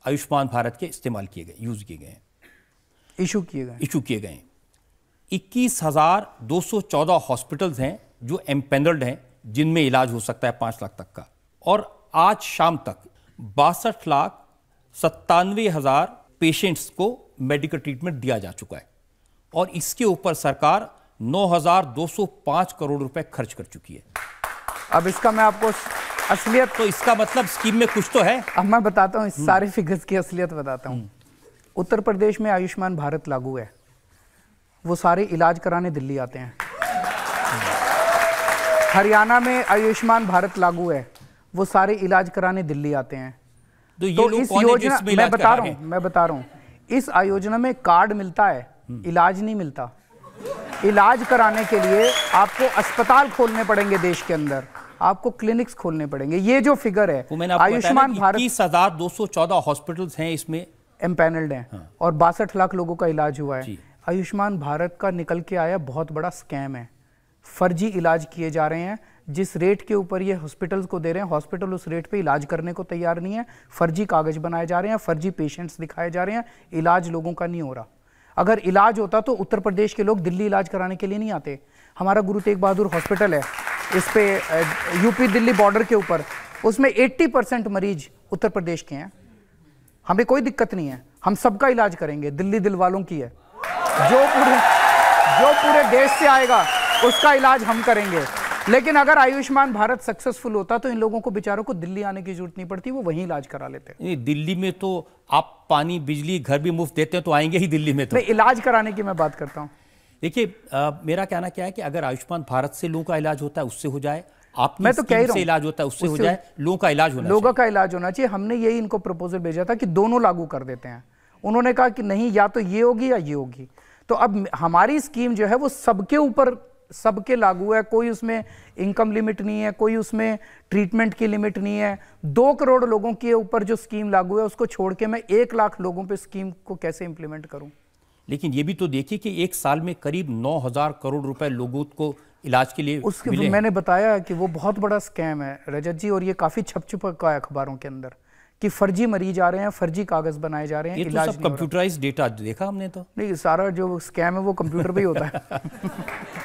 आयुष्मान भारत के इस्तेमाल किए गए यूज़ किए गए हैं इशू किए गए इशू किए गए इक्कीस हज़ार दो सौ चौदह हॉस्पिटल्स हैं जो एम्पेनल्ड हैं जिनमें इलाज हो सकता है पांच लाख तक का और आज शाम तक बासठ लाख सत्तानवे हज़ार पेशेंट्स को मेडिकल ट्रीटमेंट दिया जा चुका है और इसके ऊपर सरकार 9,205 करोड़ रुपए खर्च कर चुकी है अब इसका मैं आपको असलियत तो इसका मतलब स्कीम में कुछ तो है अब मैं बताता हूँ सारे फिगर्स की असलियत बताता हूँ उत्तर प्रदेश में आयुष्मान भारत लागू है वो सारे इलाज कराने दिल्ली आते हैं हरियाणा में आयुष्मान भारत लागू है वो सारे इलाज कराने दिल्ली आते हैं तो, ये तो लोग इस योजना मैं बता रहा हूँ मैं बता रहा हूँ इस आयोजना में कार्ड मिलता है इलाज नहीं मिलता इलाज कराने के लिए आपको अस्पताल खोलने पड़ेंगे देश के अंदर आपको क्लिनिक्स खोलने पड़ेंगे ये जो फिगर है आयुष्मान भारत बीस हजार दो सौ चौदह हॉस्पिटल है इसमें एम्पैनल्ड है हाँ। और बासठ लाख लोगों का इलाज हुआ है आयुष्मान भारत का निकल के आया बहुत बड़ा स्कैम है फर्जी इलाज किए जा रहे हैं जिस रेट के ऊपर ये हॉस्पिटल्स को दे रहे हैं हॉस्पिटल उस रेट पे इलाज करने को तैयार नहीं है फर्जी कागज बनाए जा रहे हैं फर्जी पेशेंट्स दिखाए जा रहे हैं इलाज लोगों का नहीं हो रहा अगर इलाज होता तो उत्तर प्रदेश के लोग दिल्ली इलाज कराने के लिए नहीं आते हमारा गुरु तेग बहादुर हॉस्पिटल है इस पर यूपी दिल्ली बॉर्डर के ऊपर उसमें 80 परसेंट मरीज उत्तर प्रदेश के हैं हमें कोई दिक्कत नहीं है हम सबका इलाज करेंगे दिल्ली दिल वालों की है जो पूरे जो पूरे देश से आएगा उसका इलाज हम करेंगे लेकिन अगर आयुष्मान भारत सक्सेसफुल होता तो इन लोगों को बेचारों को दिल्ली आने की जरूरत नहीं पड़ती वो वहीं इलाज करा लेते नहीं दिल्ली में तो आप पानी बिजली घर भी मुफ्त देते हैं तो आएंगे ही दिल्ली में तो इलाज कराने की मैं बात करता हूँ देखिए मेरा कहना क्या है कि अगर आयुष्मान भारत से लोगों का इलाज होता है उससे हो जाए आप मैं तो कह रहा इलाज होता है उससे, उससे हो जाए लोगों का इलाज होना लोगों का इलाज होना चाहिए हमने यही इनको प्रपोजल भेजा था कि दोनों लागू कर देते हैं उन्होंने कहा कि नहीं या तो ये होगी या ये होगी तो अब हमारी स्कीम जो है वो सबके ऊपर सबके लागू है कोई उसमें इनकम लिमिट नहीं है कोई उसमें ट्रीटमेंट की लिमिट नहीं है दो करोड़ लोगों के ऊपर जो स्कीम लागू है उसको छोड़ के मैं एक लाख लोगों पे स्कीम को कैसे इंप्लीमेंट करूं लेकिन ये भी तो देखिए कि एक साल में करीब नौ हजार करोड़ रुपए लोगों को इलाज के लिए उसके मिले मैंने बताया कि वो बहुत बड़ा स्कैम है रजत जी और ये काफ़ी छप का है अखबारों के अंदर कि फर्जी मरीज आ रहे हैं फर्जी कागज बनाए जा रहे हैं ये तो इलाज तो कंप्यूटराइज डेटा देखा हमने तो नहीं सारा जो स्कैम है वो कंप्यूटर पे ही होता है [LAUGHS]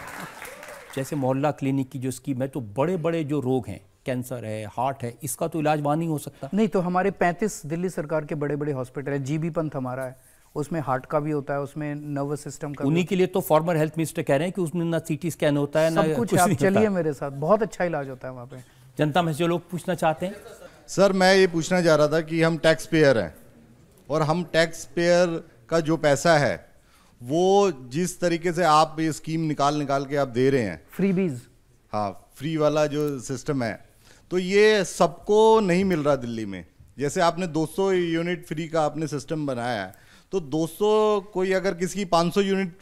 जैसे मोहल्ला क्लिनिक की जो स्कीम है तो बड़े बड़े जो रोग हैं कैंसर है हार्ट है इसका तो इलाज वहाँ नहीं हो सकता नहीं तो हमारे पैंतीस दिल्ली सरकार के बड़े बड़े हॉस्पिटल है जी पंथ हमारा है उसमें हार्ट का भी होता है उसमें नर्वस सिस्टम का उन्हीं के लिए तो फॉर्मर हेल्थ मिनिस्टर कह रहे हैं कि उसमें ना सी स्कैन होता है ना कुछ, चलिए मेरे साथ बहुत अच्छा इलाज होता है वहाँ पे जनता में जो लोग पूछना चाहते हैं सर मैं ये पूछना चाह रहा था कि हम टैक्स पेयर हैं और हम टैक्स पेयर का जो पैसा है वो जिस तरीके से आप ये स्कीम निकाल निकाल के आप दे रहे हैं फ्री बीज हाँ फ्री वाला जो सिस्टम है तो ये सबको नहीं मिल रहा दिल्ली में जैसे आपने 200 यूनिट फ्री का आपने सिस्टम बनाया है तो 200 कोई अगर किसी की 500 यूनिट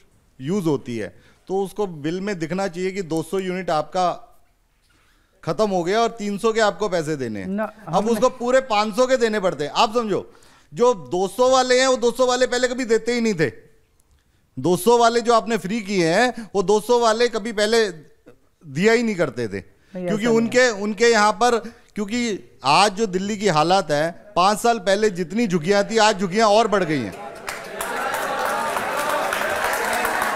यूज़ होती है तो उसको बिल में दिखना चाहिए कि 200 यूनिट आपका खत्म हो गया और 300 के आपको पैसे देने हैं अब उसको पूरे 500 के देने पड़ते हैं आप समझो जो 200 वाले हैं वो 200 वाले पहले कभी देते ही नहीं थे 200 वाले जो आपने फ्री किए हैं वो 200 वाले कभी पहले दिया ही नहीं करते थे क्योंकि उनके उनके यहाँ पर क्योंकि आज जो दिल्ली की हालात है पांच साल पहले जितनी झुगियां थी आज झुकियां और बढ़ गई हैं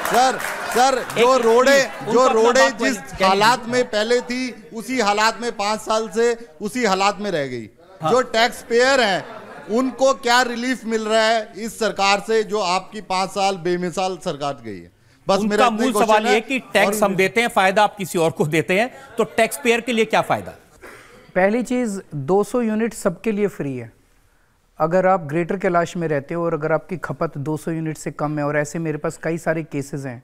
सर सर जो रोडे जो रोडे जिस हालात में पहले थी उसी हालात में पांच साल से उसी हालात में रह गई हाँ। जो टैक्स पेयर है उनको क्या रिलीफ मिल रहा है इस सरकार से जो आपकी पांच साल बेमिसाल सरकार गई है बस मेरा मूल सवाल ये कि टैक्स हम देते हैं फायदा आप किसी और को देते हैं तो टैक्स पेयर के लिए क्या फायदा पहली चीज 200 यूनिट सबके लिए फ्री है अगर आप ग्रेटर कैलाश में रहते हो और अगर आपकी खपत 200 यूनिट से कम है और ऐसे मेरे पास कई सारे केसेस हैं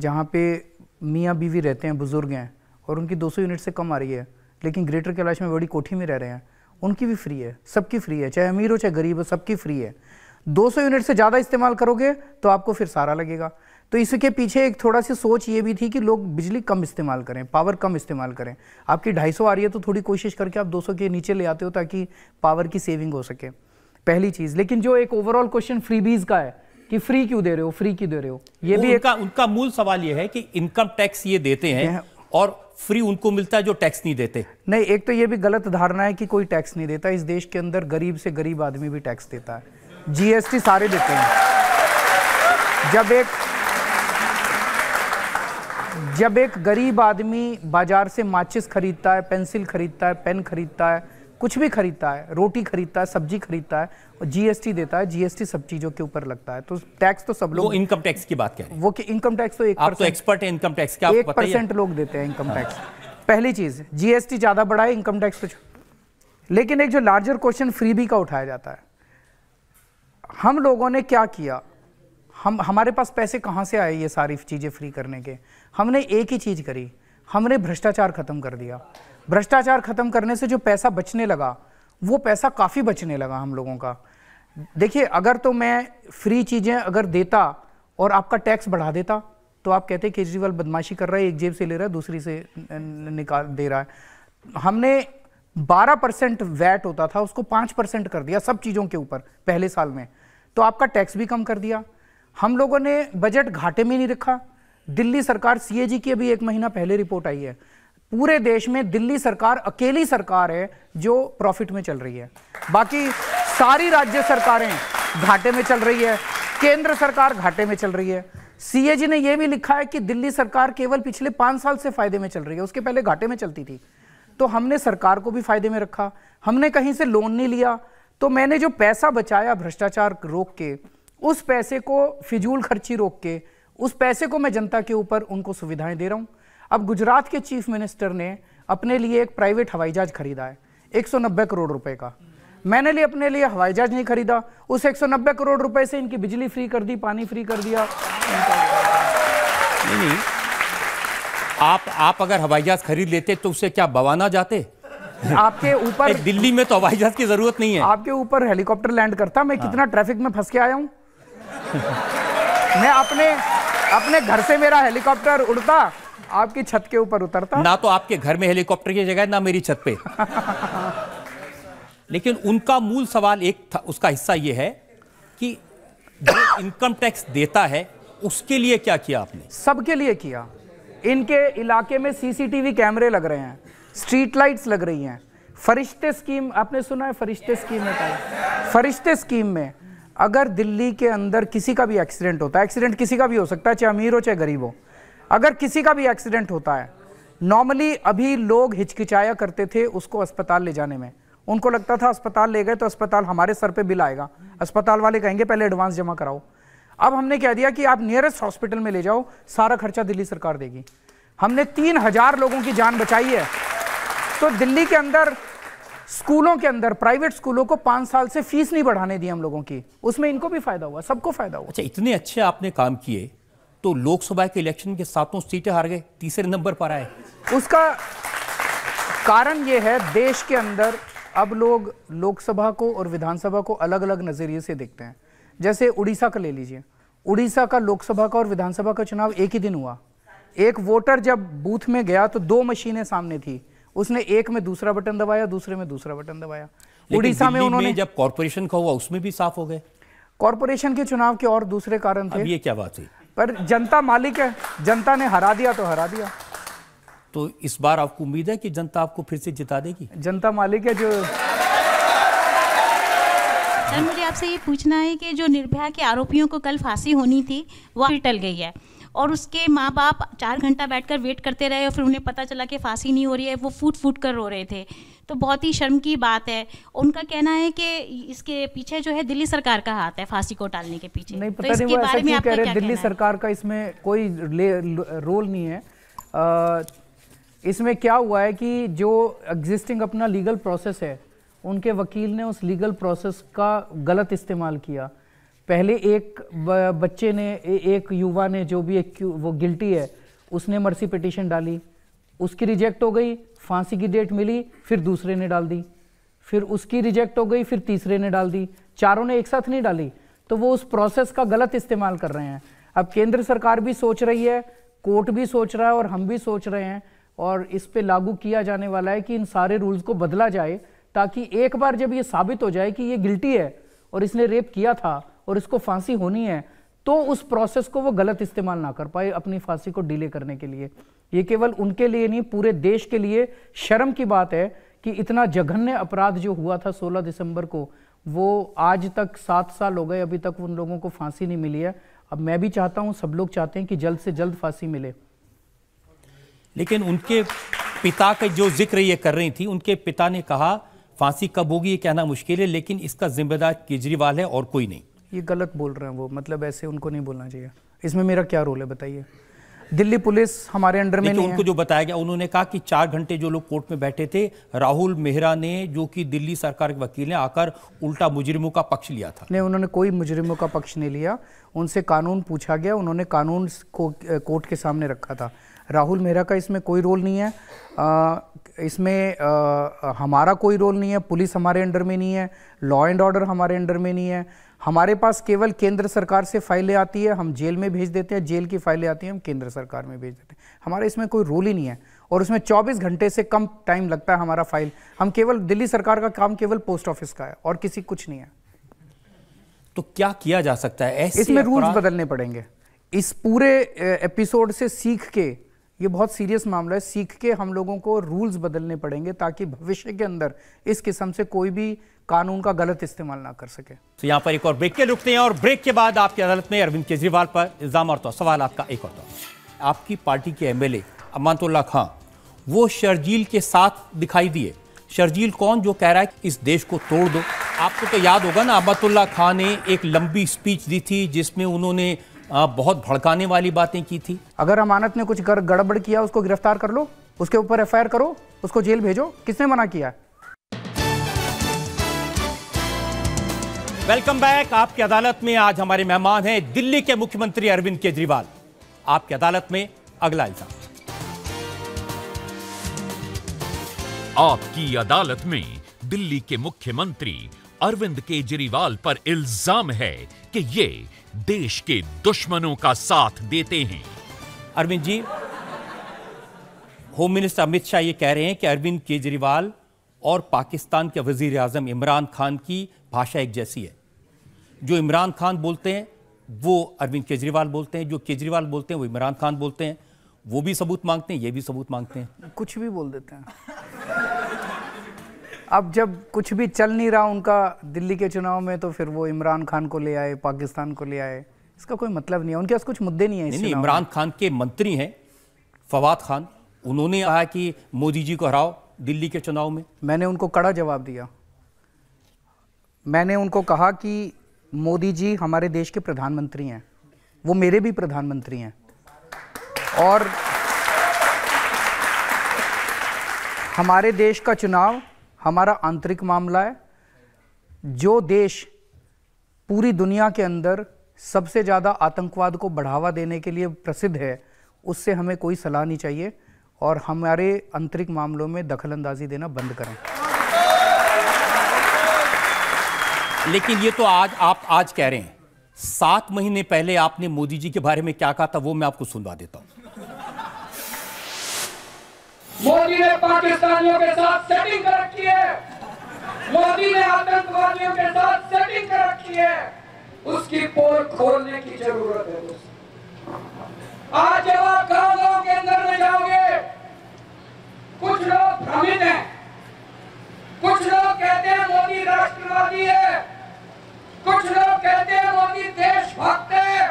जहाँ पे मियाँ बीवी रहते हैं बुज़ुर्ग हैं और उनकी 200 यूनिट से कम आ रही है लेकिन ग्रेटर कैलाश में बड़ी कोठी में रह रहे हैं उनकी भी फ्री है सबकी फ्री है चाहे अमीर हो चाहे गरीब हो सबकी फ्री है दो यूनिट से ज़्यादा इस्तेमाल करोगे तो आपको फिर सारा लगेगा तो इसके पीछे एक थोड़ा सी सोच ये भी थी कि लोग बिजली कम इस्तेमाल करें पावर कम इस्तेमाल करें आपकी 250 आ रही है तो थोड़ी कोशिश करके आप 200 के नीचे ले आते हो ताकि पावर की सेविंग हो सके पहली चीज लेकिन जो एक ओवरऑल क्वेश्चन फ्रीबीज का है कि फ्री क्यों दे रहे हो फ्री क्यों दे रहे हो ये भी उनका एक... उनका मूल सवाल ये है कि इनकम टैक्स ये देते हैं और फ्री उनको मिलता है जो टैक्स नहीं देते नहीं एक तो ये भी गलत धारणा है कि कोई टैक्स नहीं देता इस देश के अंदर गरीब से गरीब आदमी भी टैक्स देता है जीएसटी सारे देते हैं जब एक जब एक गरीब आदमी बाजार से माचिस खरीदता है पेंसिल खरीदता है पेन खरीदता है कुछ भी खरीदता है रोटी खरीदता है सब्जी खरीदता है और जीएसटी देता है जीएसटी सब चीजों के ऊपर लगता है तो टैक्स तो सब लोग इनकम टैक्स की बात करें वो इनकम टैक्स तो एक आप तो एक्सपर्ट है इनकम टैक्स एक परसेंट लोग देते हैं इनकम टैक्स पहली चीज जीएसटी ज्यादा बढ़ा है इनकम टैक्स तो लेकिन एक जो लार्जर क्वेश्चन फ्रीबी का उठाया जाता है हम लोगों ने क्या किया हम हमारे पास पैसे कहाँ से आए ये सारी चीज़ें फ्री करने के हमने एक ही चीज़ करी हमने भ्रष्टाचार खत्म कर दिया भ्रष्टाचार खत्म करने से जो पैसा बचने लगा वो पैसा काफ़ी बचने लगा हम लोगों का देखिए अगर तो मैं फ्री चीज़ें अगर देता और आपका टैक्स बढ़ा देता तो आप कहते केजरीवाल बदमाशी कर रहा है एक जेब से ले रहा है दूसरी से निकाल दे रहा है हमने 12 परसेंट वैट होता था उसको 5 परसेंट कर दिया सब चीज़ों के ऊपर पहले साल में तो आपका टैक्स भी कम कर दिया हम लोगों ने बजट घाटे में नहीं रखा दिल्ली सरकार सीएजी की अभी एक महीना पहले रिपोर्ट आई है पूरे देश में दिल्ली सरकार अकेली सरकार है जो प्रॉफिट में चल रही है बाकी सारी राज्य सरकारें घाटे में चल रही है केंद्र सरकार घाटे में चल रही है सीएजी ने यह भी लिखा है कि दिल्ली सरकार केवल पिछले पांच साल से फायदे में चल रही है उसके पहले घाटे में चलती थी तो हमने सरकार को भी फायदे में रखा हमने कहीं से लोन नहीं लिया तो मैंने जो पैसा बचाया भ्रष्टाचार रोक के उस पैसे को फिजूल खर्ची रोक के उस पैसे को मैं जनता के ऊपर उनको सुविधाएं दे रहा हूं अब गुजरात के चीफ मिनिस्टर ने अपने लिए एक प्राइवेट हवाई जहाज खरीदा है 190 करोड़ रुपए का मैंने लिए अपने लिए हवाई जहाज नहीं खरीदा उस 190 करोड़ रुपए से इनकी बिजली फ्री कर दी पानी फ्री कर दिया नहीं, नहीं। आप आप अगर हवाई जहाज खरीद लेते तो उसे क्या बवाना जाते आपके ऊपर [LAUGHS] दिल्ली में तो हवाई जहाज की जरूरत नहीं है आपके ऊपर हेलीकॉप्टर लैंड करता मैं हाँ। कितना ट्रैफिक में फंस के आया हूँ मैं अपने अपने घर से मेरा हेलीकॉप्टर उड़ता आपकी छत के ऊपर उतरता ना तो आपके घर में हेलीकॉप्टर की जगह ना मेरी छत पे [LAUGHS] लेकिन उनका मूल सवाल एक था उसका हिस्सा यह है कि जो इनकम टैक्स देता है उसके लिए क्या किया आपने सबके लिए किया इनके इलाके में सीसीटीवी कैमरे लग रहे हैं स्ट्रीट लाइट्स लग रही हैं फरिश्ते स्कीम आपने सुना है फरिश्ते स्कीम में क्या फरिश्ते स्कीम में अगर दिल्ली के अंदर किसी का भी एक्सीडेंट होता है एक्सीडेंट किसी का भी हो सकता है चाहे अमीर हो चाहे गरीब हो अगर किसी का भी एक्सीडेंट होता है नॉर्मली अभी लोग हिचकिचाया करते थे उसको अस्पताल ले जाने में उनको लगता था अस्पताल ले गए तो अस्पताल हमारे सर पे बिल आएगा अस्पताल वाले कहेंगे पहले एडवांस जमा कराओ अब हमने कह दिया कि आप नियरेस्ट हॉस्पिटल में ले जाओ सारा खर्चा दिल्ली सरकार देगी हमने तीन हजार लोगों की जान बचाई है तो दिल्ली के अंदर स्कूलों के अंदर प्राइवेट स्कूलों को पांच साल से फीस नहीं बढ़ाने दी हम लोगों की उसमें इनको भी फायदा हुआ सबको फायदा हुआ अच्छा इतने अच्छे आपने काम किए तो लोकसभा के इलेक्शन के सातों सीटें हार गए तीसरे नंबर पर आए उसका कारण यह है देश के अंदर अब लोग लोकसभा को और विधानसभा को अलग अलग नज़रिए से देखते हैं जैसे उड़ीसा का ले लीजिए उड़ीसा का लोकसभा का और विधानसभा का चुनाव एक ही दिन हुआ एक वोटर जब बूथ में गया तो दो मशीनें सामने थी उसने एक में दूसरा बटन दबाया दूसरे में दूसरा बटन दबाया उड़ीसा में उन्होंने जब कॉरपोरेशन का हुआ उसमें भी साफ हो गए कॉरपोरेशन के चुनाव के और दूसरे कारण थे ये क्या बात है पर जनता मालिक है जनता ने हरा दिया तो हरा दिया तो इस बार आपको उम्मीद है कि जनता आपको फिर से जिता देगी जनता मालिक है जो सर मुझे आपसे ये पूछना है कि जो निर्भया के आरोपियों को कल फांसी होनी थी वह टल गई है और उसके माँ बाप चार घंटा बैठकर वेट करते रहे और फिर उन्हें पता चला कि फांसी नहीं हो रही है वो फूट फूट कर रो रहे थे तो बहुत ही शर्म की बात है उनका कहना है कि इसके पीछे जो है दिल्ली सरकार का हाथ है फांसी को टालने के पीछे नहीं तो पता तो नहीं वो ऐसा क्यों कह रहे हैं दिल्ली सरकार का इसमें कोई रोल नहीं है इसमें क्या हुआ है कि जो एग्जिस्टिंग अपना लीगल प्रोसेस है उनके वकील ने उस लीगल प्रोसेस का गलत इस्तेमाल किया पहले एक बच्चे ने एक युवा ने जो भी एक वो गिल्टी है उसने मर्सी पिटिशन डाली उसकी रिजेक्ट हो गई फांसी की डेट मिली फिर दूसरे ने डाल दी फिर उसकी रिजेक्ट हो गई फिर तीसरे ने डाल दी चारों ने एक साथ नहीं डाली तो वो उस प्रोसेस का गलत इस्तेमाल कर रहे हैं अब केंद्र सरकार भी सोच रही है कोर्ट भी सोच रहा है और हम भी सोच रहे हैं और इस पर लागू किया जाने वाला है कि इन सारे रूल्स को बदला जाए ताकि एक बार जब ये साबित हो जाए कि ये गिल्टी है और इसने रेप किया था और इसको फांसी होनी है तो उस प्रोसेस को वो गलत इस्तेमाल ना कर पाए अपनी फांसी को डिले करने के लिए ये केवल उनके लिए नहीं पूरे देश के लिए शर्म की बात है कि इतना जघन्य अपराध जो हुआ था 16 दिसंबर को वो आज तक सात साल हो गए अभी तक उन लोगों को फांसी नहीं मिली है अब मैं भी चाहता हूँ सब लोग चाहते हैं कि जल्द से जल्द फांसी मिले लेकिन उनके पिता का जो जिक्र ये कर रही थी उनके पिता ने कहा फांसी कब होगी ये कहना मुश्किल है लेकिन इसका जिम्मेदार केजरीवाल है और कोई नहीं ये गलत बोल रहे हैं वो मतलब ऐसे उनको नहीं बोलना चाहिए इसमें मेरा क्या रोल है बताइए दिल्ली पुलिस हमारे अंडर में नहीं उनको जो बताया गया उन्होंने कहा कि चार घंटे जो लोग कोर्ट में बैठे थे राहुल मेहरा ने जो कि दिल्ली सरकार के वकील ने आकर उल्टा मुजरिमों का पक्ष लिया था नहीं उन्होंने कोई मुजरिमों का पक्ष नहीं लिया उनसे कानून पूछा गया उन्होंने कानून को कोर्ट के सामने रखा था राहुल मेहरा का इसमें कोई रोल नहीं है इसमें आ, हमारा कोई रोल नहीं है पुलिस हमारे अंडर में नहीं है लॉ एंड ऑर्डर हमारे अंडर में नहीं है हमारे पास केवल केंद्र सरकार से फाइलें आती है हम जेल में भेज देते हैं जेल की फाइलें आती हैं हम केंद्र सरकार में भेज देते हैं हमारा इसमें कोई रोल ही नहीं है और उसमें 24 घंटे से कम टाइम लगता है हमारा फाइल हम केवल दिल्ली सरकार का काम केवल पोस्ट ऑफिस का है और किसी कुछ नहीं है तो क्या किया जा सकता है इसमें रूल्स बदलने पड़ेंगे इस पूरे एपिसोड से सीख के ये बहुत सीरियस मामला है सीख के हम लोगों को रूल्स बदलने पड़ेंगे ताकि भविष्य के अंदर इस किस्म से कोई भी कानून का गलत इस्तेमाल ना कर सके तो यहाँ पर एक और ब्रेक के रुकते हैं और ब्रेक के बाद आपकी अदालत में अरविंद केजरीवाल पर इल्ज़ाम और तो सवाल आपका एक और तो आपकी पार्टी के एम एल अमानतुल्ला खां वो शर्जील के साथ दिखाई दिए शर्जील कौन जो कह रहा है इस देश को तोड़ दो आपको तो याद होगा ना अमातुल्ला खां ने एक लंबी स्पीच दी थी जिसमें उन्होंने बहुत भड़काने वाली बातें की थी अगर अमानत ने कुछ गड़बड़ किया उसको गिरफ्तार कर लो उसके ऊपर एफ करो उसको जेल भेजो किसने मना किया वेलकम बैक आपकी अदालत में आज हमारे मेहमान हैं दिल्ली के मुख्यमंत्री अरविंद केजरीवाल आपकी अदालत में अगला इल्जाम आपकी अदालत में दिल्ली के मुख्यमंत्री अरविंद केजरीवाल पर इल्जाम है कि ये देश के दुश्मनों का साथ देते हैं अरविंद जी होम मिनिस्टर अमित शाह ये कह रहे हैं कि अरविंद केजरीवाल और पाकिस्तान के वजीर आजम इमरान खान की भाषा एक जैसी है जो इमरान खान बोलते हैं वो अरविंद केजरीवाल बोलते हैं जो केजरीवाल बोलते हैं वो इमरान खान बोलते हैं वो भी सबूत मांगते हैं ये भी सबूत मांगते हैं कुछ भी बोल देते हैं अब जब कुछ भी चल नहीं रहा उनका दिल्ली के चुनाव में तो फिर वो इमरान खान को ले आए पाकिस्तान को ले आए इसका कोई मतलब नहीं है उनके पास कुछ मुद्दे नहीं है नहीं, नहीं इमरान खान के मंत्री हैं फवाद खान उन्होंने कहा कि मोदी जी को हराओ दिल्ली के चुनाव में मैंने उनको कड़ा जवाब दिया मैंने उनको कहा कि मोदी जी हमारे देश के प्रधानमंत्री हैं वो मेरे भी प्रधानमंत्री हैं और हमारे देश का चुनाव हमारा आंतरिक मामला है जो देश पूरी दुनिया के अंदर सबसे ज़्यादा आतंकवाद को बढ़ावा देने के लिए प्रसिद्ध है उससे हमें कोई सलाह नहीं चाहिए और हमारे आंतरिक मामलों में दखलंदाजी देना बंद करें लेकिन ये तो आज आप आज कह रहे हैं सात महीने पहले आपने मोदी जी के बारे में क्या कहा था वो मैं आपको सुनवा देता हूँ मोदी ने पाकिस्तानियों के साथ सेटिंग कर रखी है मोदी ने आतंकवादियों के साथ सेटिंग कर रखी है उसकी पोल खोलने की जरूरत है आज जब आप गांव गांव के अंदर में जाओगे कुछ लोग भ्रमित हैं कुछ लोग कहते हैं मोदी राष्ट्रवादी है कुछ लोग कहते हैं मोदी देशभक्त है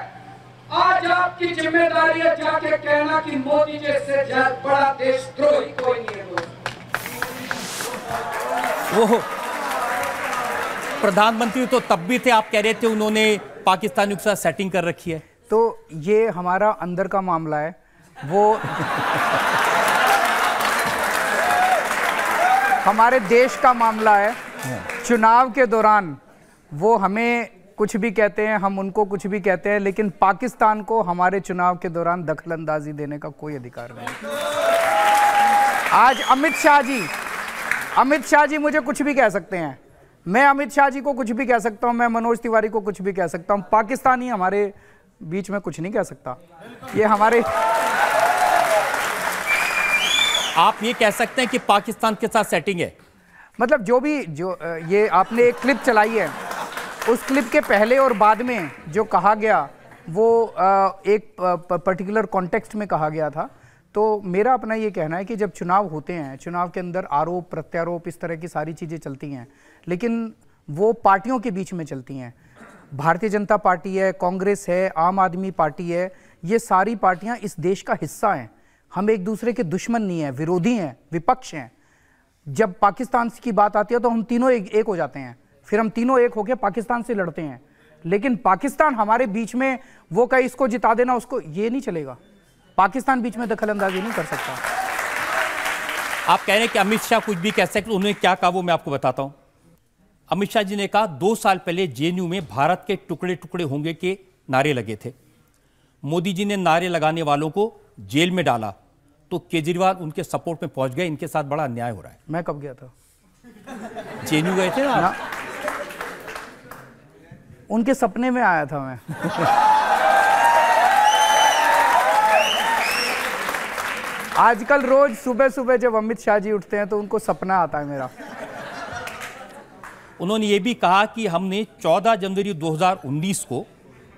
आज आपकी जिम्मेदारी है जाके कहना कि मोदी जैसे बड़ा देशद्रोही कोई नहीं है वो प्रधानमंत्री तो तब भी थे आप कह रहे थे उन्होंने पाकिस्तान के साथ सेटिंग कर रखी है तो ये हमारा अंदर का मामला है वो हमारे देश का मामला है हाँ। चुनाव के दौरान वो हमें कुछ भी कहते हैं हम उनको कुछ भी कहते हैं लेकिन पाकिस्तान को हमारे चुनाव के दौरान दखल अंदाजी देने का कोई अधिकार नहीं आज अमित शाह जी अमित शाह जी मुझे कुछ भी कह सकते हैं मैं अमित शाह जी को कुछ भी कह सकता हूं मैं मनोज तिवारी को कुछ भी कह सकता हूं पाकिस्तानी हमारे बीच में कुछ नहीं कह सकता ये हमारे आप ये कह सकते हैं कि पाकिस्तान के साथ सेटिंग है मतलब जो भी जो ये आपने एक क्लिप चलाई है उस क्लिप के पहले और बाद में जो कहा गया वो एक पर्टिकुलर कॉन्टेक्स्ट में कहा गया था तो मेरा अपना ये कहना है कि जब चुनाव होते हैं चुनाव के अंदर आरोप प्रत्यारोप इस तरह की सारी चीज़ें चलती हैं लेकिन वो पार्टियों के बीच में चलती हैं भारतीय जनता पार्टी है कांग्रेस है आम आदमी पार्टी है ये सारी पार्टियां इस देश का हिस्सा हैं हम एक दूसरे के दुश्मन नहीं हैं विरोधी हैं विपक्ष हैं जब पाकिस्तान की बात आती है तो हम तीनों एक, एक हो जाते हैं फिर हम तीनों एक होकर पाकिस्तान से लड़ते हैं लेकिन पाकिस्तान हमारे बीच में वो कहीं इसको जिता देना उसको ये नहीं चलेगा पाकिस्तान बीच में दखल अंदाजी नहीं कर सकता आप कह रहे हैं कि अमित शाह कुछ भी कह सकते उन्होंने क्या कहा वो मैं आपको बताता हूं अमित शाह जी ने कहा दो साल पहले जेएनयू में भारत के टुकड़े टुकड़े होंगे के नारे लगे थे मोदी जी ने नारे लगाने वालों को जेल में डाला तो केजरीवाल उनके सपोर्ट में पहुंच गए इनके साथ बड़ा अन्याय हो रहा है मैं कब गया था जेएनयू गए थे ना, ना। उनके सपने में आया था मैं आजकल रोज सुबह सुबह जब अमित शाह जी उठते हैं तो उनको सपना आता है मेरा उन्होंने ये भी कहा कि हमने 14 जनवरी 2019 को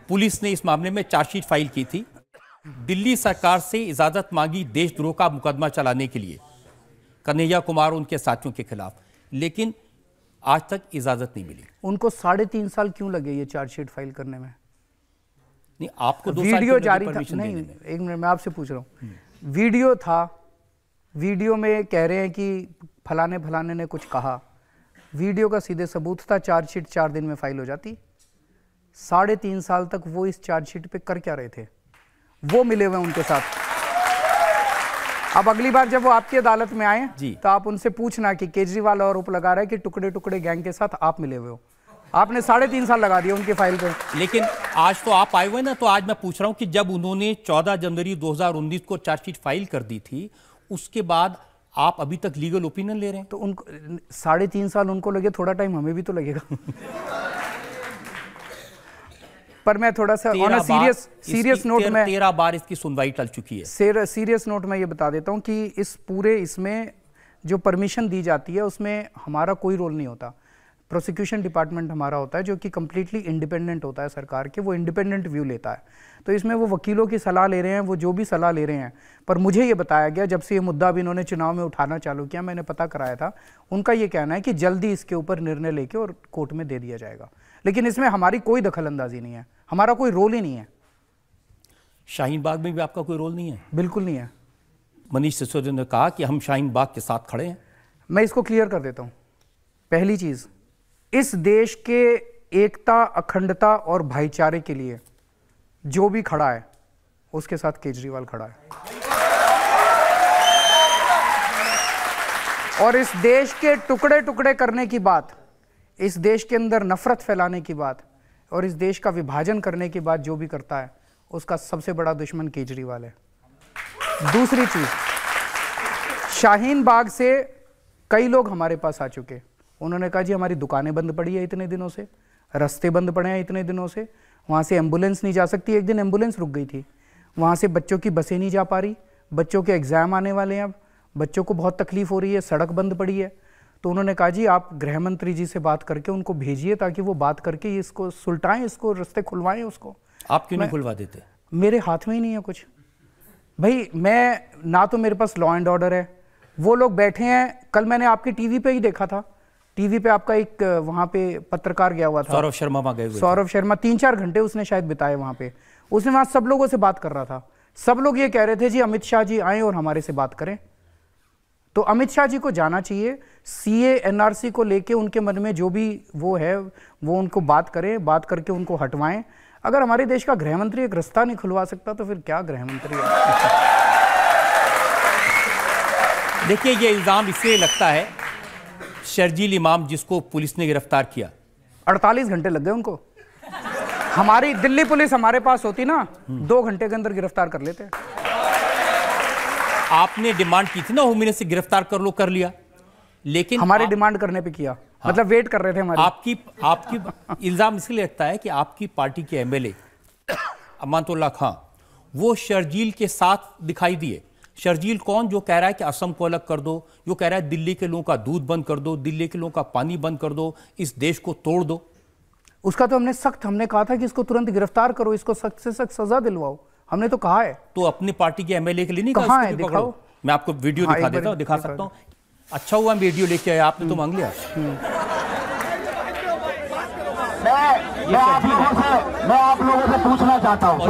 पुलिस ने इस मामले में चार्जशीट फाइल की थी दिल्ली सरकार से इजाज़त मांगी देशद्रोह का मुकदमा चलाने के लिए कन्हैया कुमार उनके साथियों के खिलाफ लेकिन आज तक इजाज़त नहीं मिली उनको साढ़े तीन साल क्यों लगे ये चार्जशीट फाइल करने में नहीं आपको दो वीडियो साल जारी था नहीं एक मिनट मैं आपसे पूछ रहा हूँ हम्म। वीडियो था वीडियो में कह रहे हैं कि फलाने फलाने ने कुछ कहा वीडियो का सीधे सबूत था चार्जशीट चार दिन में फाइल हो जाती साढ़े तीन साल तक वो इस चार्जशीट पे कर क्या रहे थे वो मिले हुए उनके साथ अब अगली बार जब वो आपकी अदालत में आए जी तो आप उनसे पूछना कि केजरीवाल आरोप लगा रहा है कि टुकड़े टुकड़े गैंग के साथ आप मिले हुए हो आपने साढ़े तीन साल लगा दिए उनकी फाइल पे लेकिन आज तो आप आए हुए ना तो आज मैं पूछ रहा हूँ कि जब उन्होंने 14 जनवरी 2019 को चार्जशीट फाइल कर दी थी उसके बाद आप अभी तक लीगल ओपिनियन ले रहे हैं तो उनको साढ़े तीन साल उनको लगे थोड़ा टाइम हमें भी तो लगेगा पर मैं थोड़ा सा ऑन सीरियस सीरियस नोट में तेरह बार इसकी सुनवाई टल चुकी है सीरियस नोट में ये बता देता हूँ कि इस पूरे इसमें जो परमिशन दी जाती है उसमें हमारा कोई रोल नहीं होता प्रोसिक्यूशन डिपार्टमेंट हमारा होता है जो कि कम्प्लीटली इंडिपेंडेंट होता है सरकार के वो इंडिपेंडेंट व्यू लेता है तो इसमें वो वकीलों की सलाह ले रहे हैं वो जो भी सलाह ले रहे हैं पर मुझे ये बताया गया जब से ये मुद्दा भी इन्होंने चुनाव में उठाना चालू किया मैंने पता कराया था उनका ये कहना है कि जल्दी इसके ऊपर निर्णय लेके और कोर्ट में दे दिया जाएगा लेकिन इसमें हमारी कोई दखल अंदाजी नहीं है हमारा कोई रोल ही नहीं है शाहीन बाग में भी आपका कोई रोल नहीं है बिल्कुल नहीं है मनीष सिसोदिया ने कहा कि हम शाहीन बाग के साथ खड़े हैं मैं इसको क्लियर कर देता हूँ पहली चीज़ इस देश के एकता अखंडता और भाईचारे के लिए जो भी खड़ा है उसके साथ केजरीवाल खड़ा है और इस देश के टुकड़े टुकड़े करने की बात इस देश के अंदर नफ़रत फैलाने की बात और इस देश का विभाजन करने की बात जो भी करता है उसका सबसे बड़ा दुश्मन केजरीवाल है दूसरी चीज़ शाहीन बाग से कई लोग हमारे पास आ चुके उन्होंने कहा जी हमारी दुकानें बंद पड़ी है इतने दिनों से रास्ते बंद पड़े हैं इतने दिनों से वहाँ से एम्बुलेंस नहीं जा सकती एक दिन एम्बुलेंस रुक गई थी वहाँ से बच्चों की बसें नहीं जा पा रही बच्चों के एग्ज़ाम आने वाले हैं अब बच्चों को बहुत तकलीफ़ हो रही है सड़क बंद पड़ी है तो उन्होंने कहा जी आप गृह मंत्री जी से बात करके उनको भेजिए ताकि वो बात करके इसको सुलटाएं इसको रस्ते खुलवाएं उसको आप क्यों नहीं खुलवा देते मेरे हाथ में ही नहीं है कुछ भाई मैं ना तो मेरे पास लॉ एंड ऑर्डर है वो लोग बैठे हैं कल मैंने आपकी टीवी पे ही देखा था टीवी पे आपका एक वहाँ पे पत्रकार गया हुआ था सौरभ शर्मा वहाँ गए सौरभ शर्मा तीन चार घंटे उसने शायद बिताए वहाँ पे उसने वहाँ सब लोगों से बात कर रहा था सब लोग ये कह रहे थे जी अमित शाह जी आए और हमारे से बात करें तो अमित शाह जी को जाना चाहिए सी एनआरसी को लेके उनके मन में जो भी वो है वो उनको बात करें बात करके उनको हटवाएं अगर हमारे देश का गृह मंत्री एक रास्ता नहीं खुलवा सकता तो फिर क्या गृह मंत्री देखिए ये इल्ज़ाम इससे लगता है शर्जील इमाम जिसको पुलिस ने गिरफ्तार किया 48 घंटे लग गए उनको हमारी दिल्ली पुलिस हमारे पास होती ना दो घंटे के अंदर गिरफ्तार कर लेते हैं आपने डिमांड की थी ना होम से गिरफ्तार कर लो कर लिया लेकिन हमारे डिमांड करने पे किया हाँ, मतलब वेट कर रहे थे हमारे आपकी आपकी इल्ज़ाम इसलिए लगता है कि आपकी पार्टी के एमएलए अमानतुल्ला खां वो शर्जील के साथ दिखाई दिए शर्जील कौन जो कह रहा है कि असम को अलग कर दो जो कह रहा है दिल्ली के लोगों का दूध बंद कर दो दिल्ली के लोगों का पानी बंद कर दो इस देश को तोड़ दो उसका तो हमने सख्त हमने कहा था कि इसको तुरंत गिरफ्तार करो इसको सख्त से सख्त सजा दिलवाओ हमने तो कहा है तो अपनी पार्टी के एमएलए के लिए नहीं कहा है दिखाओ मैं आपको वीडियो हाँ, दिखा देता हूँ दिखा सकता हूँ अच्छा हुआ वीडियो लेके आया आपने तो मांग लिया हम्म। मैं आप लोगों से मैं आप लोगों से पूछना चाहता हूँ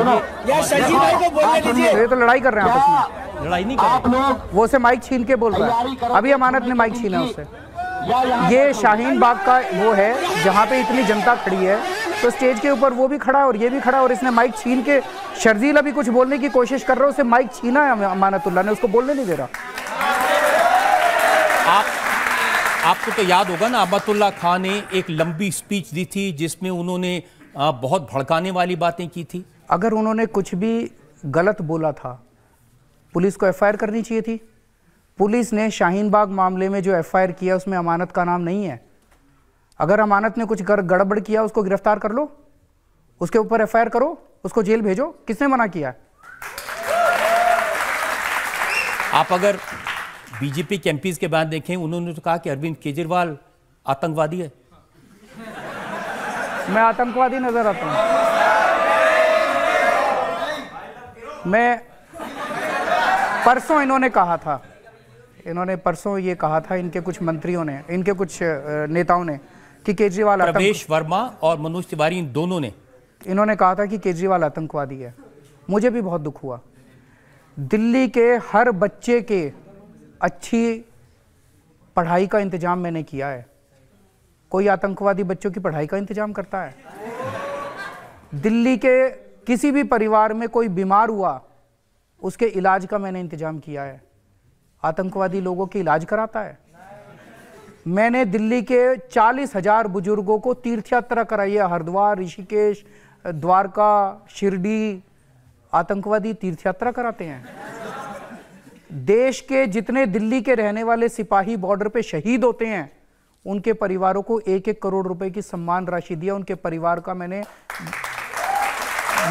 तो लड़ाई कर रहे हैं आप लोग वो से माइक छीन के बोल रहे हैं अभी अमानत ने माइक छीना उससे ये शाहीन बाग का वो है जहाँ पे इतनी जनता खड़ी है तो स्टेज के ऊपर वो भी खड़ा और ये भी खड़ा और इसने माइक छीन के शर्जील अभी कुछ बोलने की कोशिश कर रहा है उसे माइक छीना है अमानतुल्ला ने उसको बोलने नहीं दे रहा आप आपको तो याद होगा ना अमतुल्ला खान ने एक लंबी स्पीच दी थी जिसमें उन्होंने बहुत भड़काने वाली बातें की थी अगर उन्होंने कुछ भी गलत बोला था पुलिस को एफ करनी चाहिए थी पुलिस ने शाहीन बाग मामले में जो एफआईआर किया उसमें अमानत का नाम नहीं है अगर अमानत ने कुछ गड़बड़ किया उसको गिरफ्तार कर लो उसके ऊपर एफआईआर करो उसको जेल भेजो किसने मना किया आप अगर बीजेपी के एमपीज के बाद देखें उन्होंने तो कहा कि अरविंद केजरीवाल आतंकवादी है मैं आतंकवादी नजर आता हूं मैं परसों इन्होंने कहा था इन्होंने परसों ये कहा था इनके कुछ मंत्रियों ने इनके कुछ नेताओं ने कि केजरीवाल प्रवेश वर्मा और मनोज तिवारी इन दोनों ने इन्होंने कहा था कि केजरीवाल आतंकवादी है मुझे भी बहुत दुख हुआ दिल्ली के हर बच्चे के अच्छी पढ़ाई का इंतजाम मैंने किया है कोई आतंकवादी बच्चों की पढ़ाई का इंतजाम करता है दिल्ली के किसी भी परिवार में कोई बीमार हुआ उसके इलाज का मैंने इंतजाम किया है आतंकवादी लोगों के इलाज कराता है मैंने दिल्ली के चालीस हजार बुजुर्गों को तीर्थयात्रा कराई है हरिद्वार ऋषिकेश द्वारका शिरडी आतंकवादी तीर्थ यात्रा कराते हैं देश के जितने दिल्ली के रहने वाले सिपाही बॉर्डर पे शहीद होते हैं उनके परिवारों को एक एक करोड़ रुपए की सम्मान राशि दिया उनके परिवार का मैंने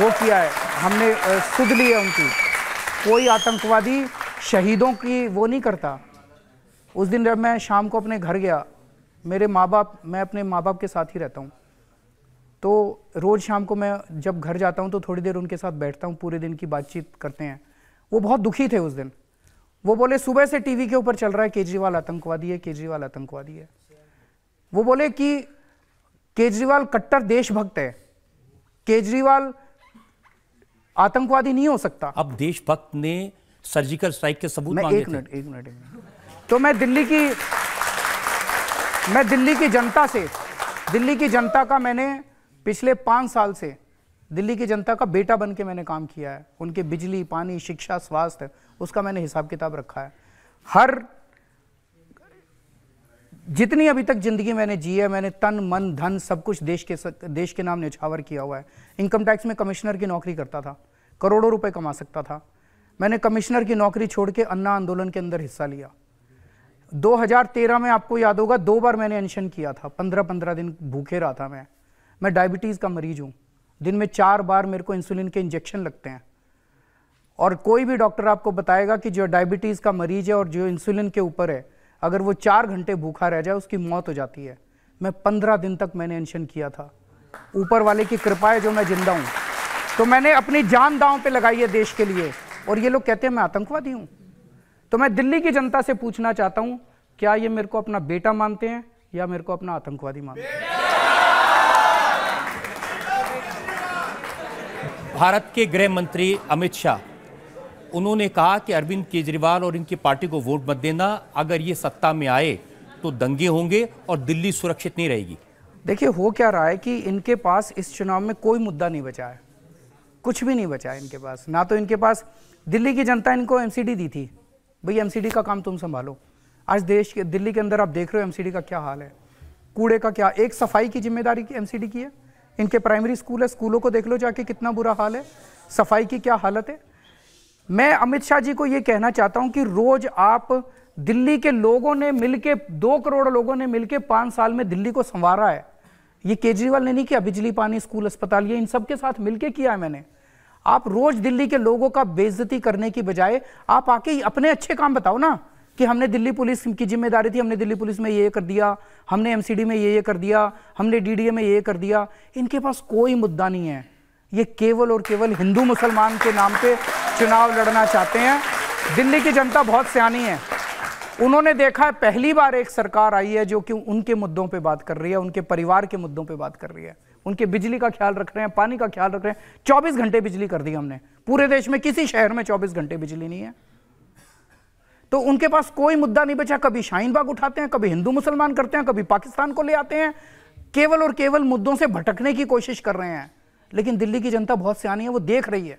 वो किया है हमने सुध ली है उनकी कोई आतंकवादी शहीदों की वो नहीं करता उस दिन जब मैं शाम को अपने घर गया मेरे माँ बाप मैं अपने माँ बाप के साथ ही रहता हूँ तो रोज़ शाम को मैं जब घर जाता हूँ तो थोड़ी देर उनके साथ बैठता हूँ पूरे दिन की बातचीत करते हैं वो बहुत दुखी थे उस दिन वो बोले सुबह से टीवी के ऊपर चल रहा है केजरीवाल आतंकवादी है केजरीवाल आतंकवादी है वो बोले कि केजरीवाल कट्टर देशभक्त है केजरीवाल आतंकवादी नहीं हो सकता अब देशभक्त ने सर्जिकल स्ट्राइक के सबूत मांगे एक मिनट एक मिनट तो मैं दिल्ली की मैं दिल्ली की जनता से दिल्ली की जनता का मैंने पिछले पाँच साल से दिल्ली की जनता का बेटा बन के मैंने काम किया है उनके बिजली पानी शिक्षा स्वास्थ्य उसका मैंने हिसाब किताब रखा है हर जितनी अभी तक जिंदगी मैंने जी है मैंने तन मन धन सब कुछ देश के देश के नाम निछावर किया हुआ है इनकम टैक्स में कमिश्नर की नौकरी करता था करोड़ों रुपए कमा सकता था मैंने कमिश्नर की नौकरी छोड़ के अन्ना आंदोलन के अंदर हिस्सा लिया 2013 में आपको याद होगा दो बार मैंने अनशन किया था पंद्रह पंद्रह दिन भूखे रहा था मैं मैं डायबिटीज़ का मरीज हूँ दिन में चार बार मेरे को इंसुलिन के इंजेक्शन लगते हैं और कोई भी डॉक्टर आपको बताएगा कि जो डायबिटीज़ का मरीज है और जो इंसुलिन के ऊपर है अगर वो चार घंटे भूखा रह जाए उसकी मौत हो जाती है मैं पंद्रह दिन तक मैंने अनशन किया था ऊपर वाले की कृपा है जो मैं जिंदा हूँ तो मैंने अपनी जान दांव पे लगाई है देश के लिए और ये लोग कहते हैं मैं आतंकवादी हूं तो मैं दिल्ली की जनता से पूछना चाहता हूं क्या ये मेरे को अपना बेटा मानते हैं या मेरे को अपना आतंकवादी मानते हैं भारत के गृह मंत्री अमित शाह उन्होंने कहा कि अरविंद केजरीवाल और इनकी पार्टी को वोट मत देना अगर ये सत्ता में आए तो दंगे होंगे और दिल्ली सुरक्षित नहीं रहेगी देखिए हो क्या रहा है कि इनके पास इस चुनाव में कोई मुद्दा नहीं बचा है कुछ भी नहीं बचा इनके पास ना तो इनके पास दिल्ली की जनता इनको एम दी थी भाई एम का काम तुम संभालो आज देश के दिल्ली के अंदर आप देख रहे हो एम का क्या हाल है कूड़े का क्या एक सफाई की जिम्मेदारी एम की है इनके प्राइमरी स्कूल है स्कूलों को देख लो जाके कितना बुरा हाल है सफाई की क्या हालत है मैं अमित शाह जी को ये कहना चाहता हूँ कि रोज़ आप दिल्ली के लोगों ने मिलके दो करोड़ लोगों ने मिलके पाँच साल में दिल्ली को संवारा है ये केजरीवाल ने नहीं किया बिजली पानी स्कूल अस्पताल ये इन सब के साथ मिलके किया है मैंने आप रोज दिल्ली के लोगों का बेजती करने की बजाय आप आके अपने अच्छे काम बताओ ना कि हमने दिल्ली पुलिस की जिम्मेदारी थी हमने दिल्ली पुलिस में ये कर दिया हमने एमसीडी में ये ये कर दिया हमने डीडीए में ये कर दिया इनके पास कोई मुद्दा नहीं है ये केवल और केवल हिंदू मुसलमान के नाम पे चुनाव लड़ना चाहते हैं दिल्ली की जनता बहुत सियानी है उन्होंने देखा है पहली बार एक सरकार आई है जो कि उनके मुद्दों पे बात कर रही है उनके परिवार के मुद्दों पे बात कर रही है उनके बिजली का ख्याल रख रहे हैं पानी का ख्याल रख रहे हैं 24 घंटे बिजली कर दी हमने पूरे देश में किसी शहर में 24 घंटे बिजली नहीं है तो उनके पास कोई मुद्दा नहीं बचा कभी शाहीनबाग बाग उठाते हैं कभी हिंदू मुसलमान करते हैं कभी पाकिस्तान को ले आते हैं केवल और केवल मुद्दों से भटकने की कोशिश कर रहे हैं लेकिन दिल्ली की जनता बहुत सियानी है वो देख रही है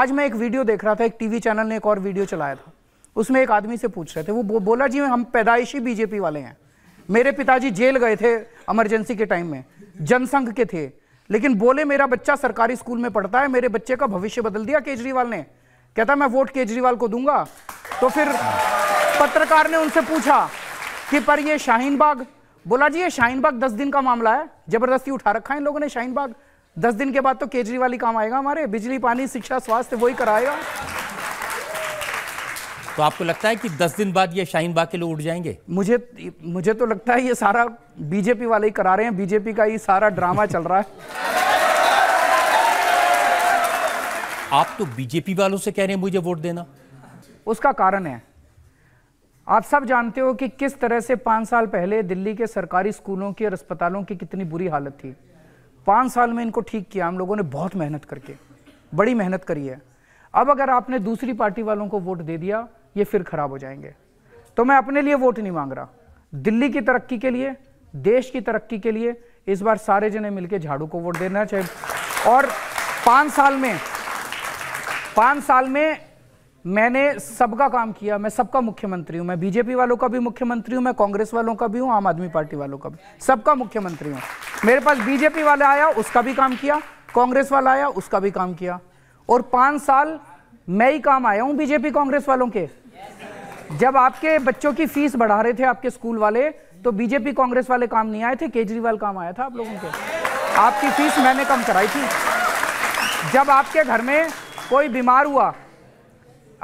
आज मैं एक वीडियो देख रहा था एक टीवी चैनल ने एक और वीडियो चलाया था उसमें एक आदमी से पूछ रहे थे वो बोला जी हम पैदाइशी बीजेपी वाले हैं मेरे पिताजी जेल गए थे इमरजेंसी के टाइम में जनसंघ के थे लेकिन बोले मेरा बच्चा सरकारी स्कूल में पढ़ता है मेरे बच्चे का भविष्य बदल दिया केजरीवाल ने कहता मैं वोट केजरीवाल को दूंगा तो फिर पत्रकार ने उनसे पूछा कि पर ये शाहीन बाग बोला जी ये शाहीन बाग दस दिन का मामला है जबरदस्ती उठा रखा है इन लोगों ने शाहीन बाग दस दिन के बाद तो केजरीवाल ही काम आएगा हमारे बिजली पानी शिक्षा स्वास्थ्य वही कराएगा तो आपको लगता है कि दस दिन बाद ये शाहीन बाग के लोग उठ जाएंगे मुझे मुझे तो लगता है ये सारा बीजेपी वाले ही करा रहे हैं बीजेपी का ही सारा ड्रामा चल रहा है आप तो बीजेपी वालों से कह रहे हैं मुझे वोट देना उसका कारण है आप सब जानते हो कि किस तरह से पांच साल पहले दिल्ली के सरकारी स्कूलों की और अस्पतालों की कितनी बुरी हालत थी पांच साल में इनको ठीक किया हम लोगों ने बहुत मेहनत करके बड़ी मेहनत करी है अब अगर आपने दूसरी पार्टी वालों को वोट दे दिया ये फिर खराब हो जाएंगे तो मैं अपने लिए वोट नहीं मांग रहा दिल्ली की तरक्की के लिए देश की तरक्की के लिए इस बार सारे जने मिलकर झाड़ू को वोट देना चाहिए और पाँच साल में पाँच साल में मैंने सबका काम किया मैं सबका मुख्यमंत्री हूँ मैं बीजेपी वालों का भी मुख्यमंत्री हूँ मैं कांग्रेस वालों का भी हूँ आम आदमी पार्टी वालों का भी सबका मुख्यमंत्री हूँ मेरे पास बीजेपी वाला आया उसका भी काम किया कांग्रेस वाला आया उसका भी काम किया और पाँच साल मैं ही काम आया हूँ बीजेपी कांग्रेस वालों के जब आपके बच्चों की फीस बढ़ा रहे थे आपके स्कूल वाले तो बीजेपी कांग्रेस वाले काम नहीं आए थे केजरीवाल काम आया था आप लोगों के आपकी फीस मैंने कम कराई थी जब आपके घर में कोई बीमार हुआ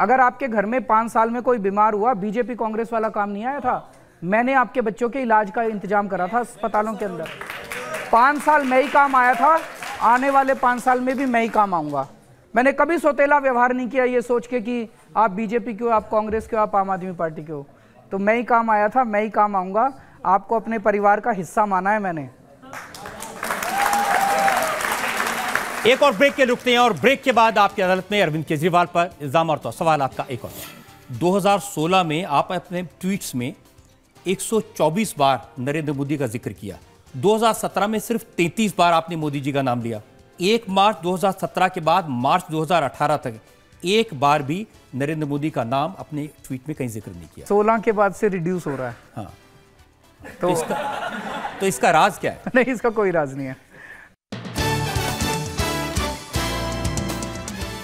अगर आपके घर में पांच साल में कोई बीमार हुआ बीजेपी कांग्रेस वाला काम नहीं आया था मैंने आपके बच्चों के इलाज का इंतजाम करा था अस्पतालों के अंदर पांच साल मैं ही काम आया था आने वाले पांच साल में भी मैं ही काम आऊंगा मैंने कभी सोतेला व्यवहार नहीं किया ये सोच के कि आप बीजेपी के हो आप कांग्रेस के हो आप आम आदमी पार्टी के हो तो मैं ही काम आया था मैं ही काम आऊंगा आपको अपने परिवार का हिस्सा माना है मैंने एक और ब्रेक के रुकते हैं और ब्रेक के बाद आपकी अदालत में अरविंद केजरीवाल पर इल्जाम और तो सवाल आपका एक और 2016 में आप अपने ट्वीट्स में 124 बार नरेंद्र मोदी का जिक्र किया 2017 में सिर्फ 33 बार आपने मोदी जी का नाम लिया एक मार्च 2017 के बाद मार्च 2018 तक एक बार भी नरेंद्र मोदी का नाम अपने ट्वीट में कहीं जिक्र नहीं किया सोलह के बाद से रिड्यूस हो रहा है हाँ तो-, तो, इसका तो इसका राज क्या है नहीं इसका कोई राज नहीं है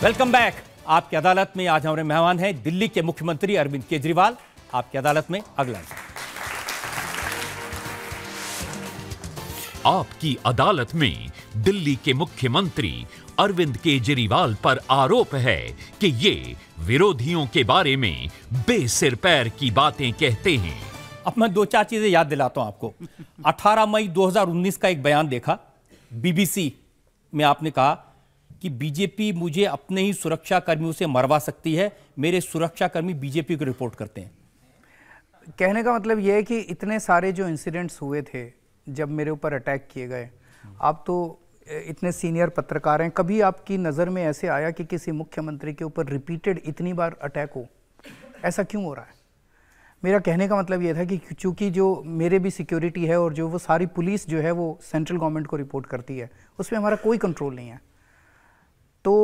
वेलकम बैक आपकी अदालत में आज हमारे मेहमान हैं दिल्ली के मुख्यमंत्री अरविंद केजरीवाल आपकी अदालत में अगला आपकी अदालत में दिल्ली के मुख्यमंत्री अरविंद केजरीवाल पर आरोप है कि ये विरोधियों के बारे में बेसिर पैर की बातें कहते हैं अब मैं दो चार चीजें याद दिलाता हूं आपको 18 मई 2019 का एक बयान देखा बीबीसी में आपने कहा कि बीजेपी मुझे अपने ही सुरक्षा कर्मियों से मरवा सकती है मेरे सुरक्षा कर्मी बीजेपी को रिपोर्ट करते हैं कहने का मतलब यह है कि इतने सारे जो इंसिडेंट्स हुए थे जब मेरे ऊपर अटैक किए गए आप तो इतने सीनियर पत्रकार हैं कभी आपकी नज़र में ऐसे आया कि किसी मुख्यमंत्री के ऊपर रिपीटेड इतनी बार अटैक हो ऐसा क्यों हो रहा है मेरा कहने का मतलब ये था कि चूंकि जो मेरे भी सिक्योरिटी है और जो वो सारी पुलिस जो है वो सेंट्रल गवर्नमेंट को रिपोर्ट करती है उसमें हमारा कोई कंट्रोल नहीं है तो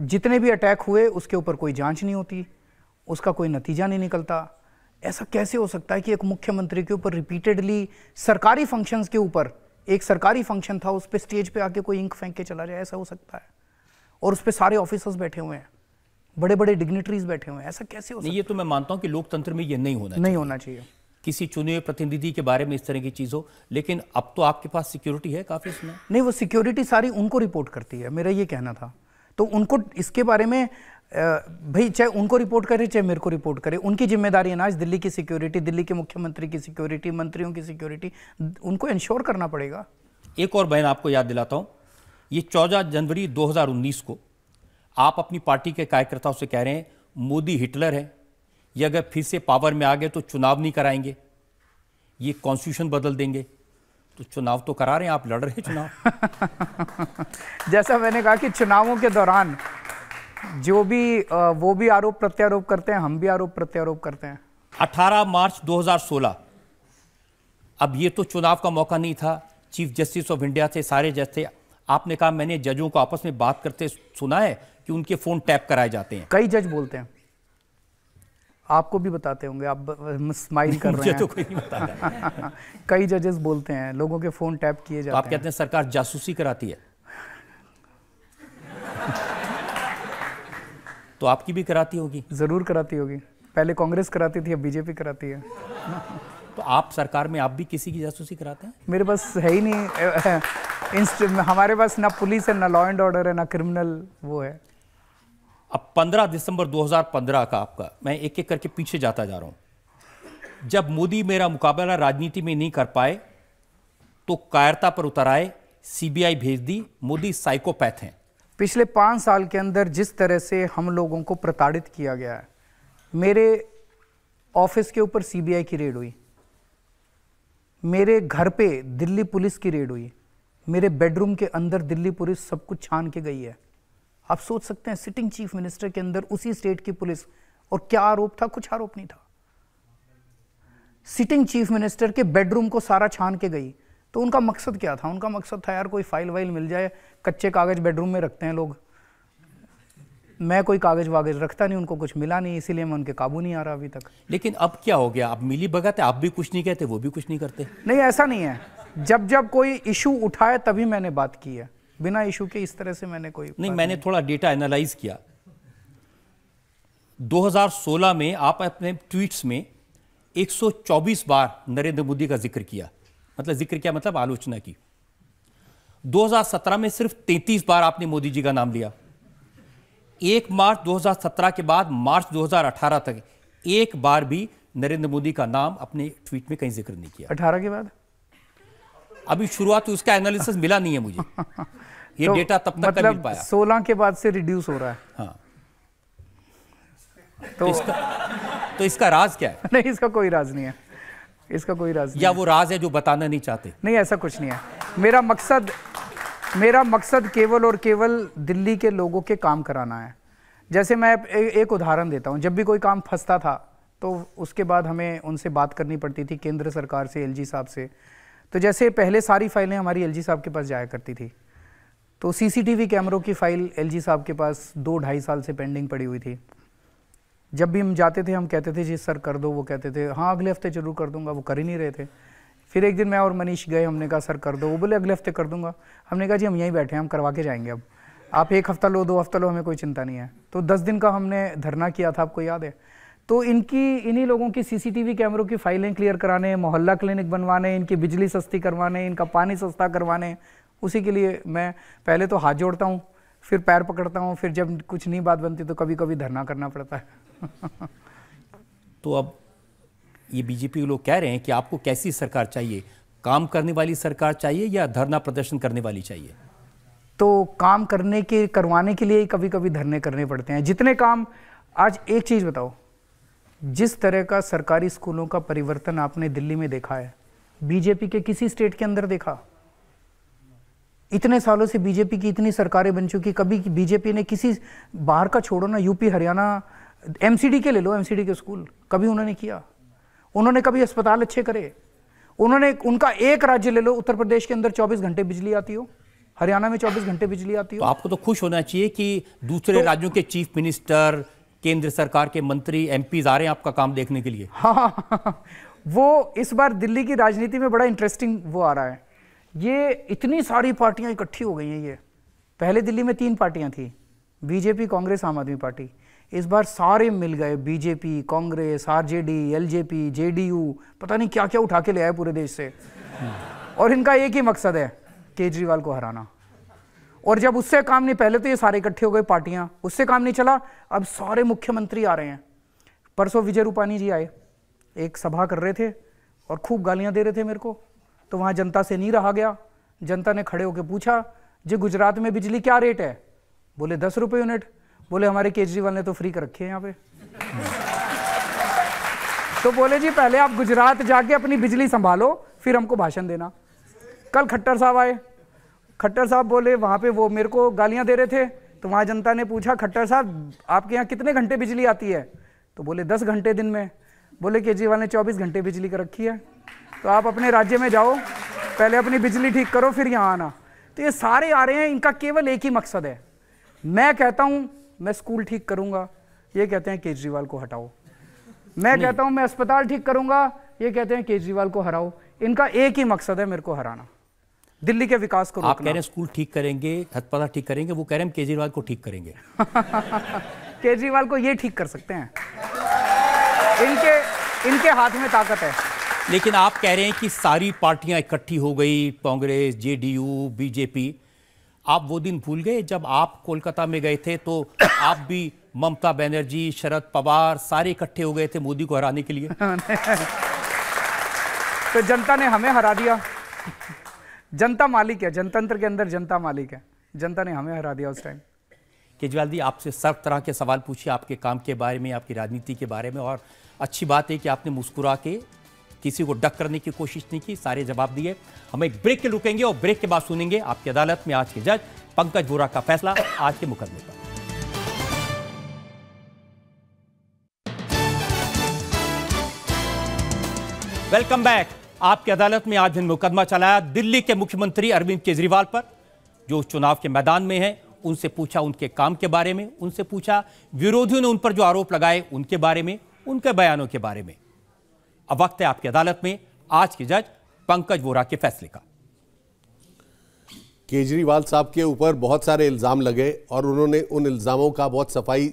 जितने भी अटैक हुए उसके ऊपर कोई जांच नहीं होती उसका कोई नतीजा नहीं निकलता ऐसा कैसे हो सकता है कि एक मुख्यमंत्री के ऊपर रिपीटेडली सरकारी फंक्शंस के ऊपर एक सरकारी फंक्शन था उस पर स्टेज पे आके कोई इंक फेंक के चला जाए ऐसा हो सकता है और उस पर सारे ऑफिसर्स बैठे हुए हैं बड़े बड़े डिग्नेटरीज बैठे हुए हैं ऐसा कैसे हो सकता ये तो मैं मानता हूँ कि लोकतंत्र में ये नहीं होना नहीं होना चाहिए किसी चुने हुए प्रतिनिधि के बारे में इस तरह की चीज़ हो लेकिन अब तो आपके पास सिक्योरिटी है काफ़ी इसमें नहीं वो सिक्योरिटी सारी उनको रिपोर्ट करती है मेरा ये कहना था तो उनको इसके बारे में भाई चाहे उनको रिपोर्ट करे चाहे मेरे को रिपोर्ट करे उनकी जिम्मेदारी है ना आज दिल्ली की सिक्योरिटी दिल्ली के मुख्यमंत्री की सिक्योरिटी मंत्रियों की सिक्योरिटी उनको इंश्योर करना पड़ेगा एक और बहन आपको याद दिलाता हूँ ये चौदह जनवरी 2019 को आप अपनी पार्टी के कार्यकर्ताओं से कह रहे हैं मोदी हिटलर है ये अगर फिर से पावर में आ गए तो चुनाव नहीं कराएंगे ये कॉन्स्टिट्यूशन बदल देंगे तो चुनाव तो करा रहे हैं आप लड़ रहे हैं चुनाव [LAUGHS] जैसा मैंने कहा कि चुनावों के दौरान जो भी वो भी आरोप प्रत्यारोप करते हैं हम भी आरोप प्रत्यारोप करते हैं 18 मार्च 2016 अब ये तो चुनाव का मौका नहीं था चीफ जस्टिस ऑफ इंडिया थे सारे जज थे आपने कहा मैंने जजों को आपस में बात करते सुना है कि उनके फोन टैप कराए जाते हैं कई जज बोलते हैं आपको भी बताते होंगे आप स्माइल कर रहे तो हैं तो कोई नहीं बता [LAUGHS] कई जजेस बोलते हैं लोगों के फोन टैप किए जाते तो आप कहते हैं सरकार जासूसी कराती है तो आपकी भी कराती होगी ज़रूर कराती होगी पहले कांग्रेस कराती थी अब बीजेपी कराती है तो आप सरकार में आप भी किसी की जासूसी कराते हैं मेरे पास है ही नहीं हमारे पास ना पुलिस है ना लॉ एंड ऑर्डर है ना क्रिमिनल वो है अब 15 दिसंबर 2015 का आपका मैं एक एक करके पीछे जाता जा रहा हूं जब मोदी मेरा मुकाबला राजनीति में नहीं कर पाए तो कायरता पर उतर आए सीबीआई भेज दी मोदी साइकोपैथ हैं पिछले पाँच साल के अंदर जिस तरह से हम लोगों को प्रताड़ित किया गया है मेरे ऑफिस के ऊपर सीबीआई की रेड हुई मेरे घर पे दिल्ली पुलिस की रेड हुई मेरे बेडरूम के अंदर दिल्ली पुलिस सब कुछ छान के गई है आप सोच सकते हैं सिटिंग चीफ मिनिस्टर के अंदर उसी स्टेट की पुलिस और क्या आरोप था कुछ आरोप नहीं था सिटिंग चीफ मिनिस्टर के बेडरूम को सारा छान के गई तो उनका मकसद क्या था उनका मकसद था यार कोई फाइल वाइल मिल जाए कच्चे कागज़ बेडरूम में रखते हैं लोग मैं कोई कागज़ वागज़ रखता नहीं उनको कुछ मिला नहीं इसीलिए मैं उनके काबू नहीं आ रहा अभी तक लेकिन अब क्या हो गया अब मिली भगत आप भी कुछ नहीं कहते वो भी कुछ नहीं करते नहीं ऐसा नहीं है जब जब कोई इशू उठाए तभी मैंने बात की है बिना इशू के इस तरह से मैंने कोई नहीं मैंने नहीं। थोड़ा डेटा एनालाइज किया 2016 में आप अपने ट्वीट्स में 124 बार नरेंद्र मोदी का जिक्र किया मतलब जिक्र क्या मतलब आलोचना की 2017 में सिर्फ 33 बार आपने मोदी जी का नाम लिया एक मार्च 2017 के बाद मार्च 2018 तक एक बार भी नरेंद्र मोदी का नाम अपने ट्वीट में कहीं जिक्र नहीं किया अठारह के बाद अभी शुरुआत तो उसका एनालिसिस मिला नहीं है मुझे [LAUGHS] ये तो डेटा तब तक मतलब पाया सोलह के बाद से रिड्यूस हो रहा है हाँ तो, तो इसका तो इसका राज क्या है [LAUGHS] नहीं इसका कोई राज नहीं है इसका कोई राज या वो राज है जो बताना नहीं चाहते नहीं ऐसा कुछ नहीं है मेरा मकसद मेरा मकसद केवल और केवल दिल्ली के लोगों के काम कराना है जैसे मैं ए, एक उदाहरण देता हूँ जब भी कोई काम फंसता था तो उसके बाद हमें उनसे बात करनी पड़ती थी केंद्र सरकार से एलजी साहब से तो जैसे पहले सारी फाइलें हमारी एलजी साहब के पास जाया करती थी तो सीसीटीवी कैमरों की फ़ाइल एलजी साहब के पास दो ढाई साल से पेंडिंग पड़ी हुई थी जब भी हम जाते थे हम कहते थे जी सर कर दो वो कहते थे हाँ अगले हफ्ते जरूर कर दूंगा वो कर ही नहीं रहे थे फिर एक दिन मैं और मनीष गए हमने कहा सर कर दो वो बोले अगले हफ्ते कर दूंगा हमने कहा जी हम यहीं बैठे हैं हम करवा के जाएंगे अब आप एक हफ्ता लो दो हफ्ता लो हमें कोई चिंता नहीं है तो दस दिन का हमने धरना किया था आपको याद है तो इनकी इन्हीं लोगों की सीसीटीवी कैमरों की फाइलें क्लियर कराने मोहल्ला क्लिनिक बनवाने इनकी बिजली सस्ती करवाने इनका पानी सस्ता करवाने उसी के लिए मैं पहले तो हाथ जोड़ता हूँ फिर पैर पकड़ता हूँ फिर जब कुछ नहीं बात बनती तो कभी कभी धरना करना पड़ता है [LAUGHS] तो अब ये बीजेपी के लोग कह रहे हैं कि आपको कैसी सरकार चाहिए काम करने वाली सरकार चाहिए या धरना प्रदर्शन करने वाली चाहिए तो काम करने के करवाने के लिए कभी कभी धरने करने पड़ते हैं जितने काम आज एक चीज़ बताओ जिस तरह का सरकारी स्कूलों का परिवर्तन आपने दिल्ली में देखा है बीजेपी के किसी स्टेट के अंदर देखा इतने सालों से बीजेपी की इतनी सरकारें बन चुकी कभी बीजेपी ने किसी बाहर का छोड़ो ना यूपी हरियाणा एमसीडी के ले लो एमसीडी के स्कूल कभी उन्होंने किया उन्होंने कभी अस्पताल अच्छे करे उन्होंने उनका एक राज्य ले लो उत्तर प्रदेश के अंदर 24 घंटे बिजली आती हो हरियाणा में 24 घंटे बिजली आती हो तो आपको तो खुश होना चाहिए कि दूसरे तो, राज्यों के चीफ मिनिस्टर केंद्र सरकार के मंत्री एमपी आ रहे हैं आपका काम देखने के लिए हाँ, हाँ, हाँ, हाँ। वो इस बार दिल्ली की राजनीति में बड़ा इंटरेस्टिंग वो आ रहा है ये इतनी सारी पार्टियां इकट्ठी हो गई हैं ये पहले दिल्ली में तीन पार्टियां थी बीजेपी कांग्रेस आम आदमी पार्टी इस बार सारे मिल गए BJP Congress RJD LJP JDU पता नहीं क्या क्या उठा के ले आए पूरे देश से और इनका एक ही मकसद है केजरीवाल को हराना और जब उससे काम नहीं पहले तो ये सारे इकट्ठे हो गए पार्टियां उससे काम नहीं चला अब सारे मुख्यमंत्री आ रहे हैं परसों विजय रूपानी जी आए एक सभा कर रहे थे और खूब गालियां दे रहे थे मेरे को तो वहां जनता से नहीं रहा गया जनता ने खड़े होकर पूछा जी गुजरात में बिजली क्या रेट है बोले दस रुपये यूनिट बोले हमारे केजरीवाल ने तो फ्री कर रखे हैं यहाँ पे तो बोले जी पहले आप गुजरात जाके अपनी बिजली संभालो फिर हमको भाषण देना कल खट्टर साहब आए खट्टर साहब बोले वहाँ पे वो मेरे को गालियाँ दे रहे थे तो वहाँ जनता ने पूछा खट्टर साहब आपके यहाँ कितने घंटे बिजली आती है तो बोले दस घंटे दिन में बोले केजरीवाल ने चौबीस घंटे बिजली कर रखी है तो आप अपने राज्य में जाओ पहले अपनी बिजली ठीक करो फिर यहाँ आना तो ये सारे आ रहे हैं इनका केवल एक ही मकसद है मैं कहता हूँ मैं स्कूल ठीक करूंगा ये कहते हैं केजरीवाल को हटाओ मैं कहता हूं मैं अस्पताल ठीक करूंगा ये कहते हैं केजरीवाल को हराओ इनका एक ही मकसद है मेरे को हराना दिल्ली के विकास को आप कह रहे हैं स्कूल ठीक करेंगे हथपथा ठीक करेंगे वो कह रहे हैं केजरीवाल को ठीक करेंगे [LAUGHS] केजरीवाल को ये ठीक कर सकते हैं इनके इनके हाथ में ताकत है लेकिन आप कह रहे हैं कि सारी पार्टियां इकट्ठी हो गई कांग्रेस जेडीयू बीजेपी आप वो दिन भूल गए जब आप कोलकाता में गए थे तो आप भी ममता बनर्जी शरद पवार सारे इकट्ठे हो गए थे मोदी को हराने के लिए हाँ, तो जनता ने हमें हरा दिया जनता मालिक है जनतंत्र के अंदर जनता मालिक है जनता ने हमें हरा दिया उस टाइम केजरीवाल जी आपसे सब तरह के सवाल पूछे आपके काम के बारे में आपकी राजनीति के बारे में और अच्छी बात है कि आपने मुस्कुरा के किसी को डक करने की कोशिश नहीं की सारे जवाब दिए हम एक ब्रेक के रुकेंगे और ब्रेक के बाद सुनेंगे आपकी अदालत में आज के जज पंकज बोरा का फैसला आज के मुकदमे पर वेलकम बैक आपकी अदालत में आज इन मुकदमा चलाया दिल्ली के मुख्यमंत्री अरविंद केजरीवाल पर जो चुनाव के मैदान में है उनसे पूछा उनके काम के बारे में उनसे पूछा विरोधियों ने उन पर जो आरोप लगाए उनके बारे में उनके बयानों के बारे में अब वक्त है आपकी अदालत में आज के जज पंकज वोरा के फैसले का केजरीवाल साहब के ऊपर बहुत सारे इल्ज़ाम लगे और उन्होंने उन इल्ज़ामों का बहुत सफाई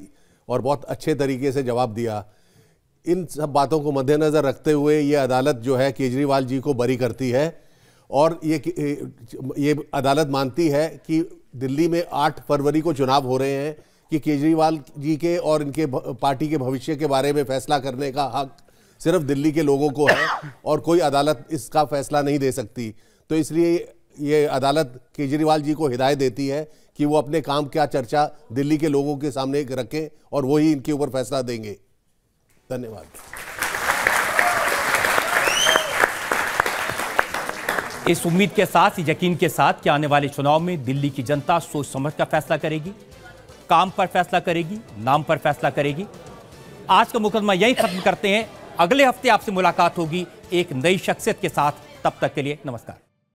और बहुत अच्छे तरीके से जवाब दिया इन सब बातों को मद्देनज़र रखते हुए ये अदालत जो है केजरीवाल जी को बरी करती है और ये ये अदालत मानती है कि दिल्ली में 8 फरवरी को चुनाव हो रहे हैं कि केजरीवाल जी के और इनके पार्टी के भविष्य के बारे में फैसला करने का हक सिर्फ दिल्ली के लोगों को है [COUGHS] और कोई अदालत इसका फैसला नहीं दे सकती तो इसलिए ये अदालत केजरीवाल जी को हिदायत देती है कि वो अपने काम क्या चर्चा दिल्ली के लोगों के सामने रखें और वही इनके ऊपर फैसला देंगे धन्यवाद इस उम्मीद के साथ यकीन के साथ कि आने वाले चुनाव में दिल्ली की जनता सोच समझ का फैसला करेगी काम पर फैसला करेगी नाम पर फैसला करेगी आज का मुकदमा यही खत्म करते हैं अगले हफ्ते आपसे मुलाकात होगी एक नई शख्सियत के साथ तब तक के लिए नमस्कार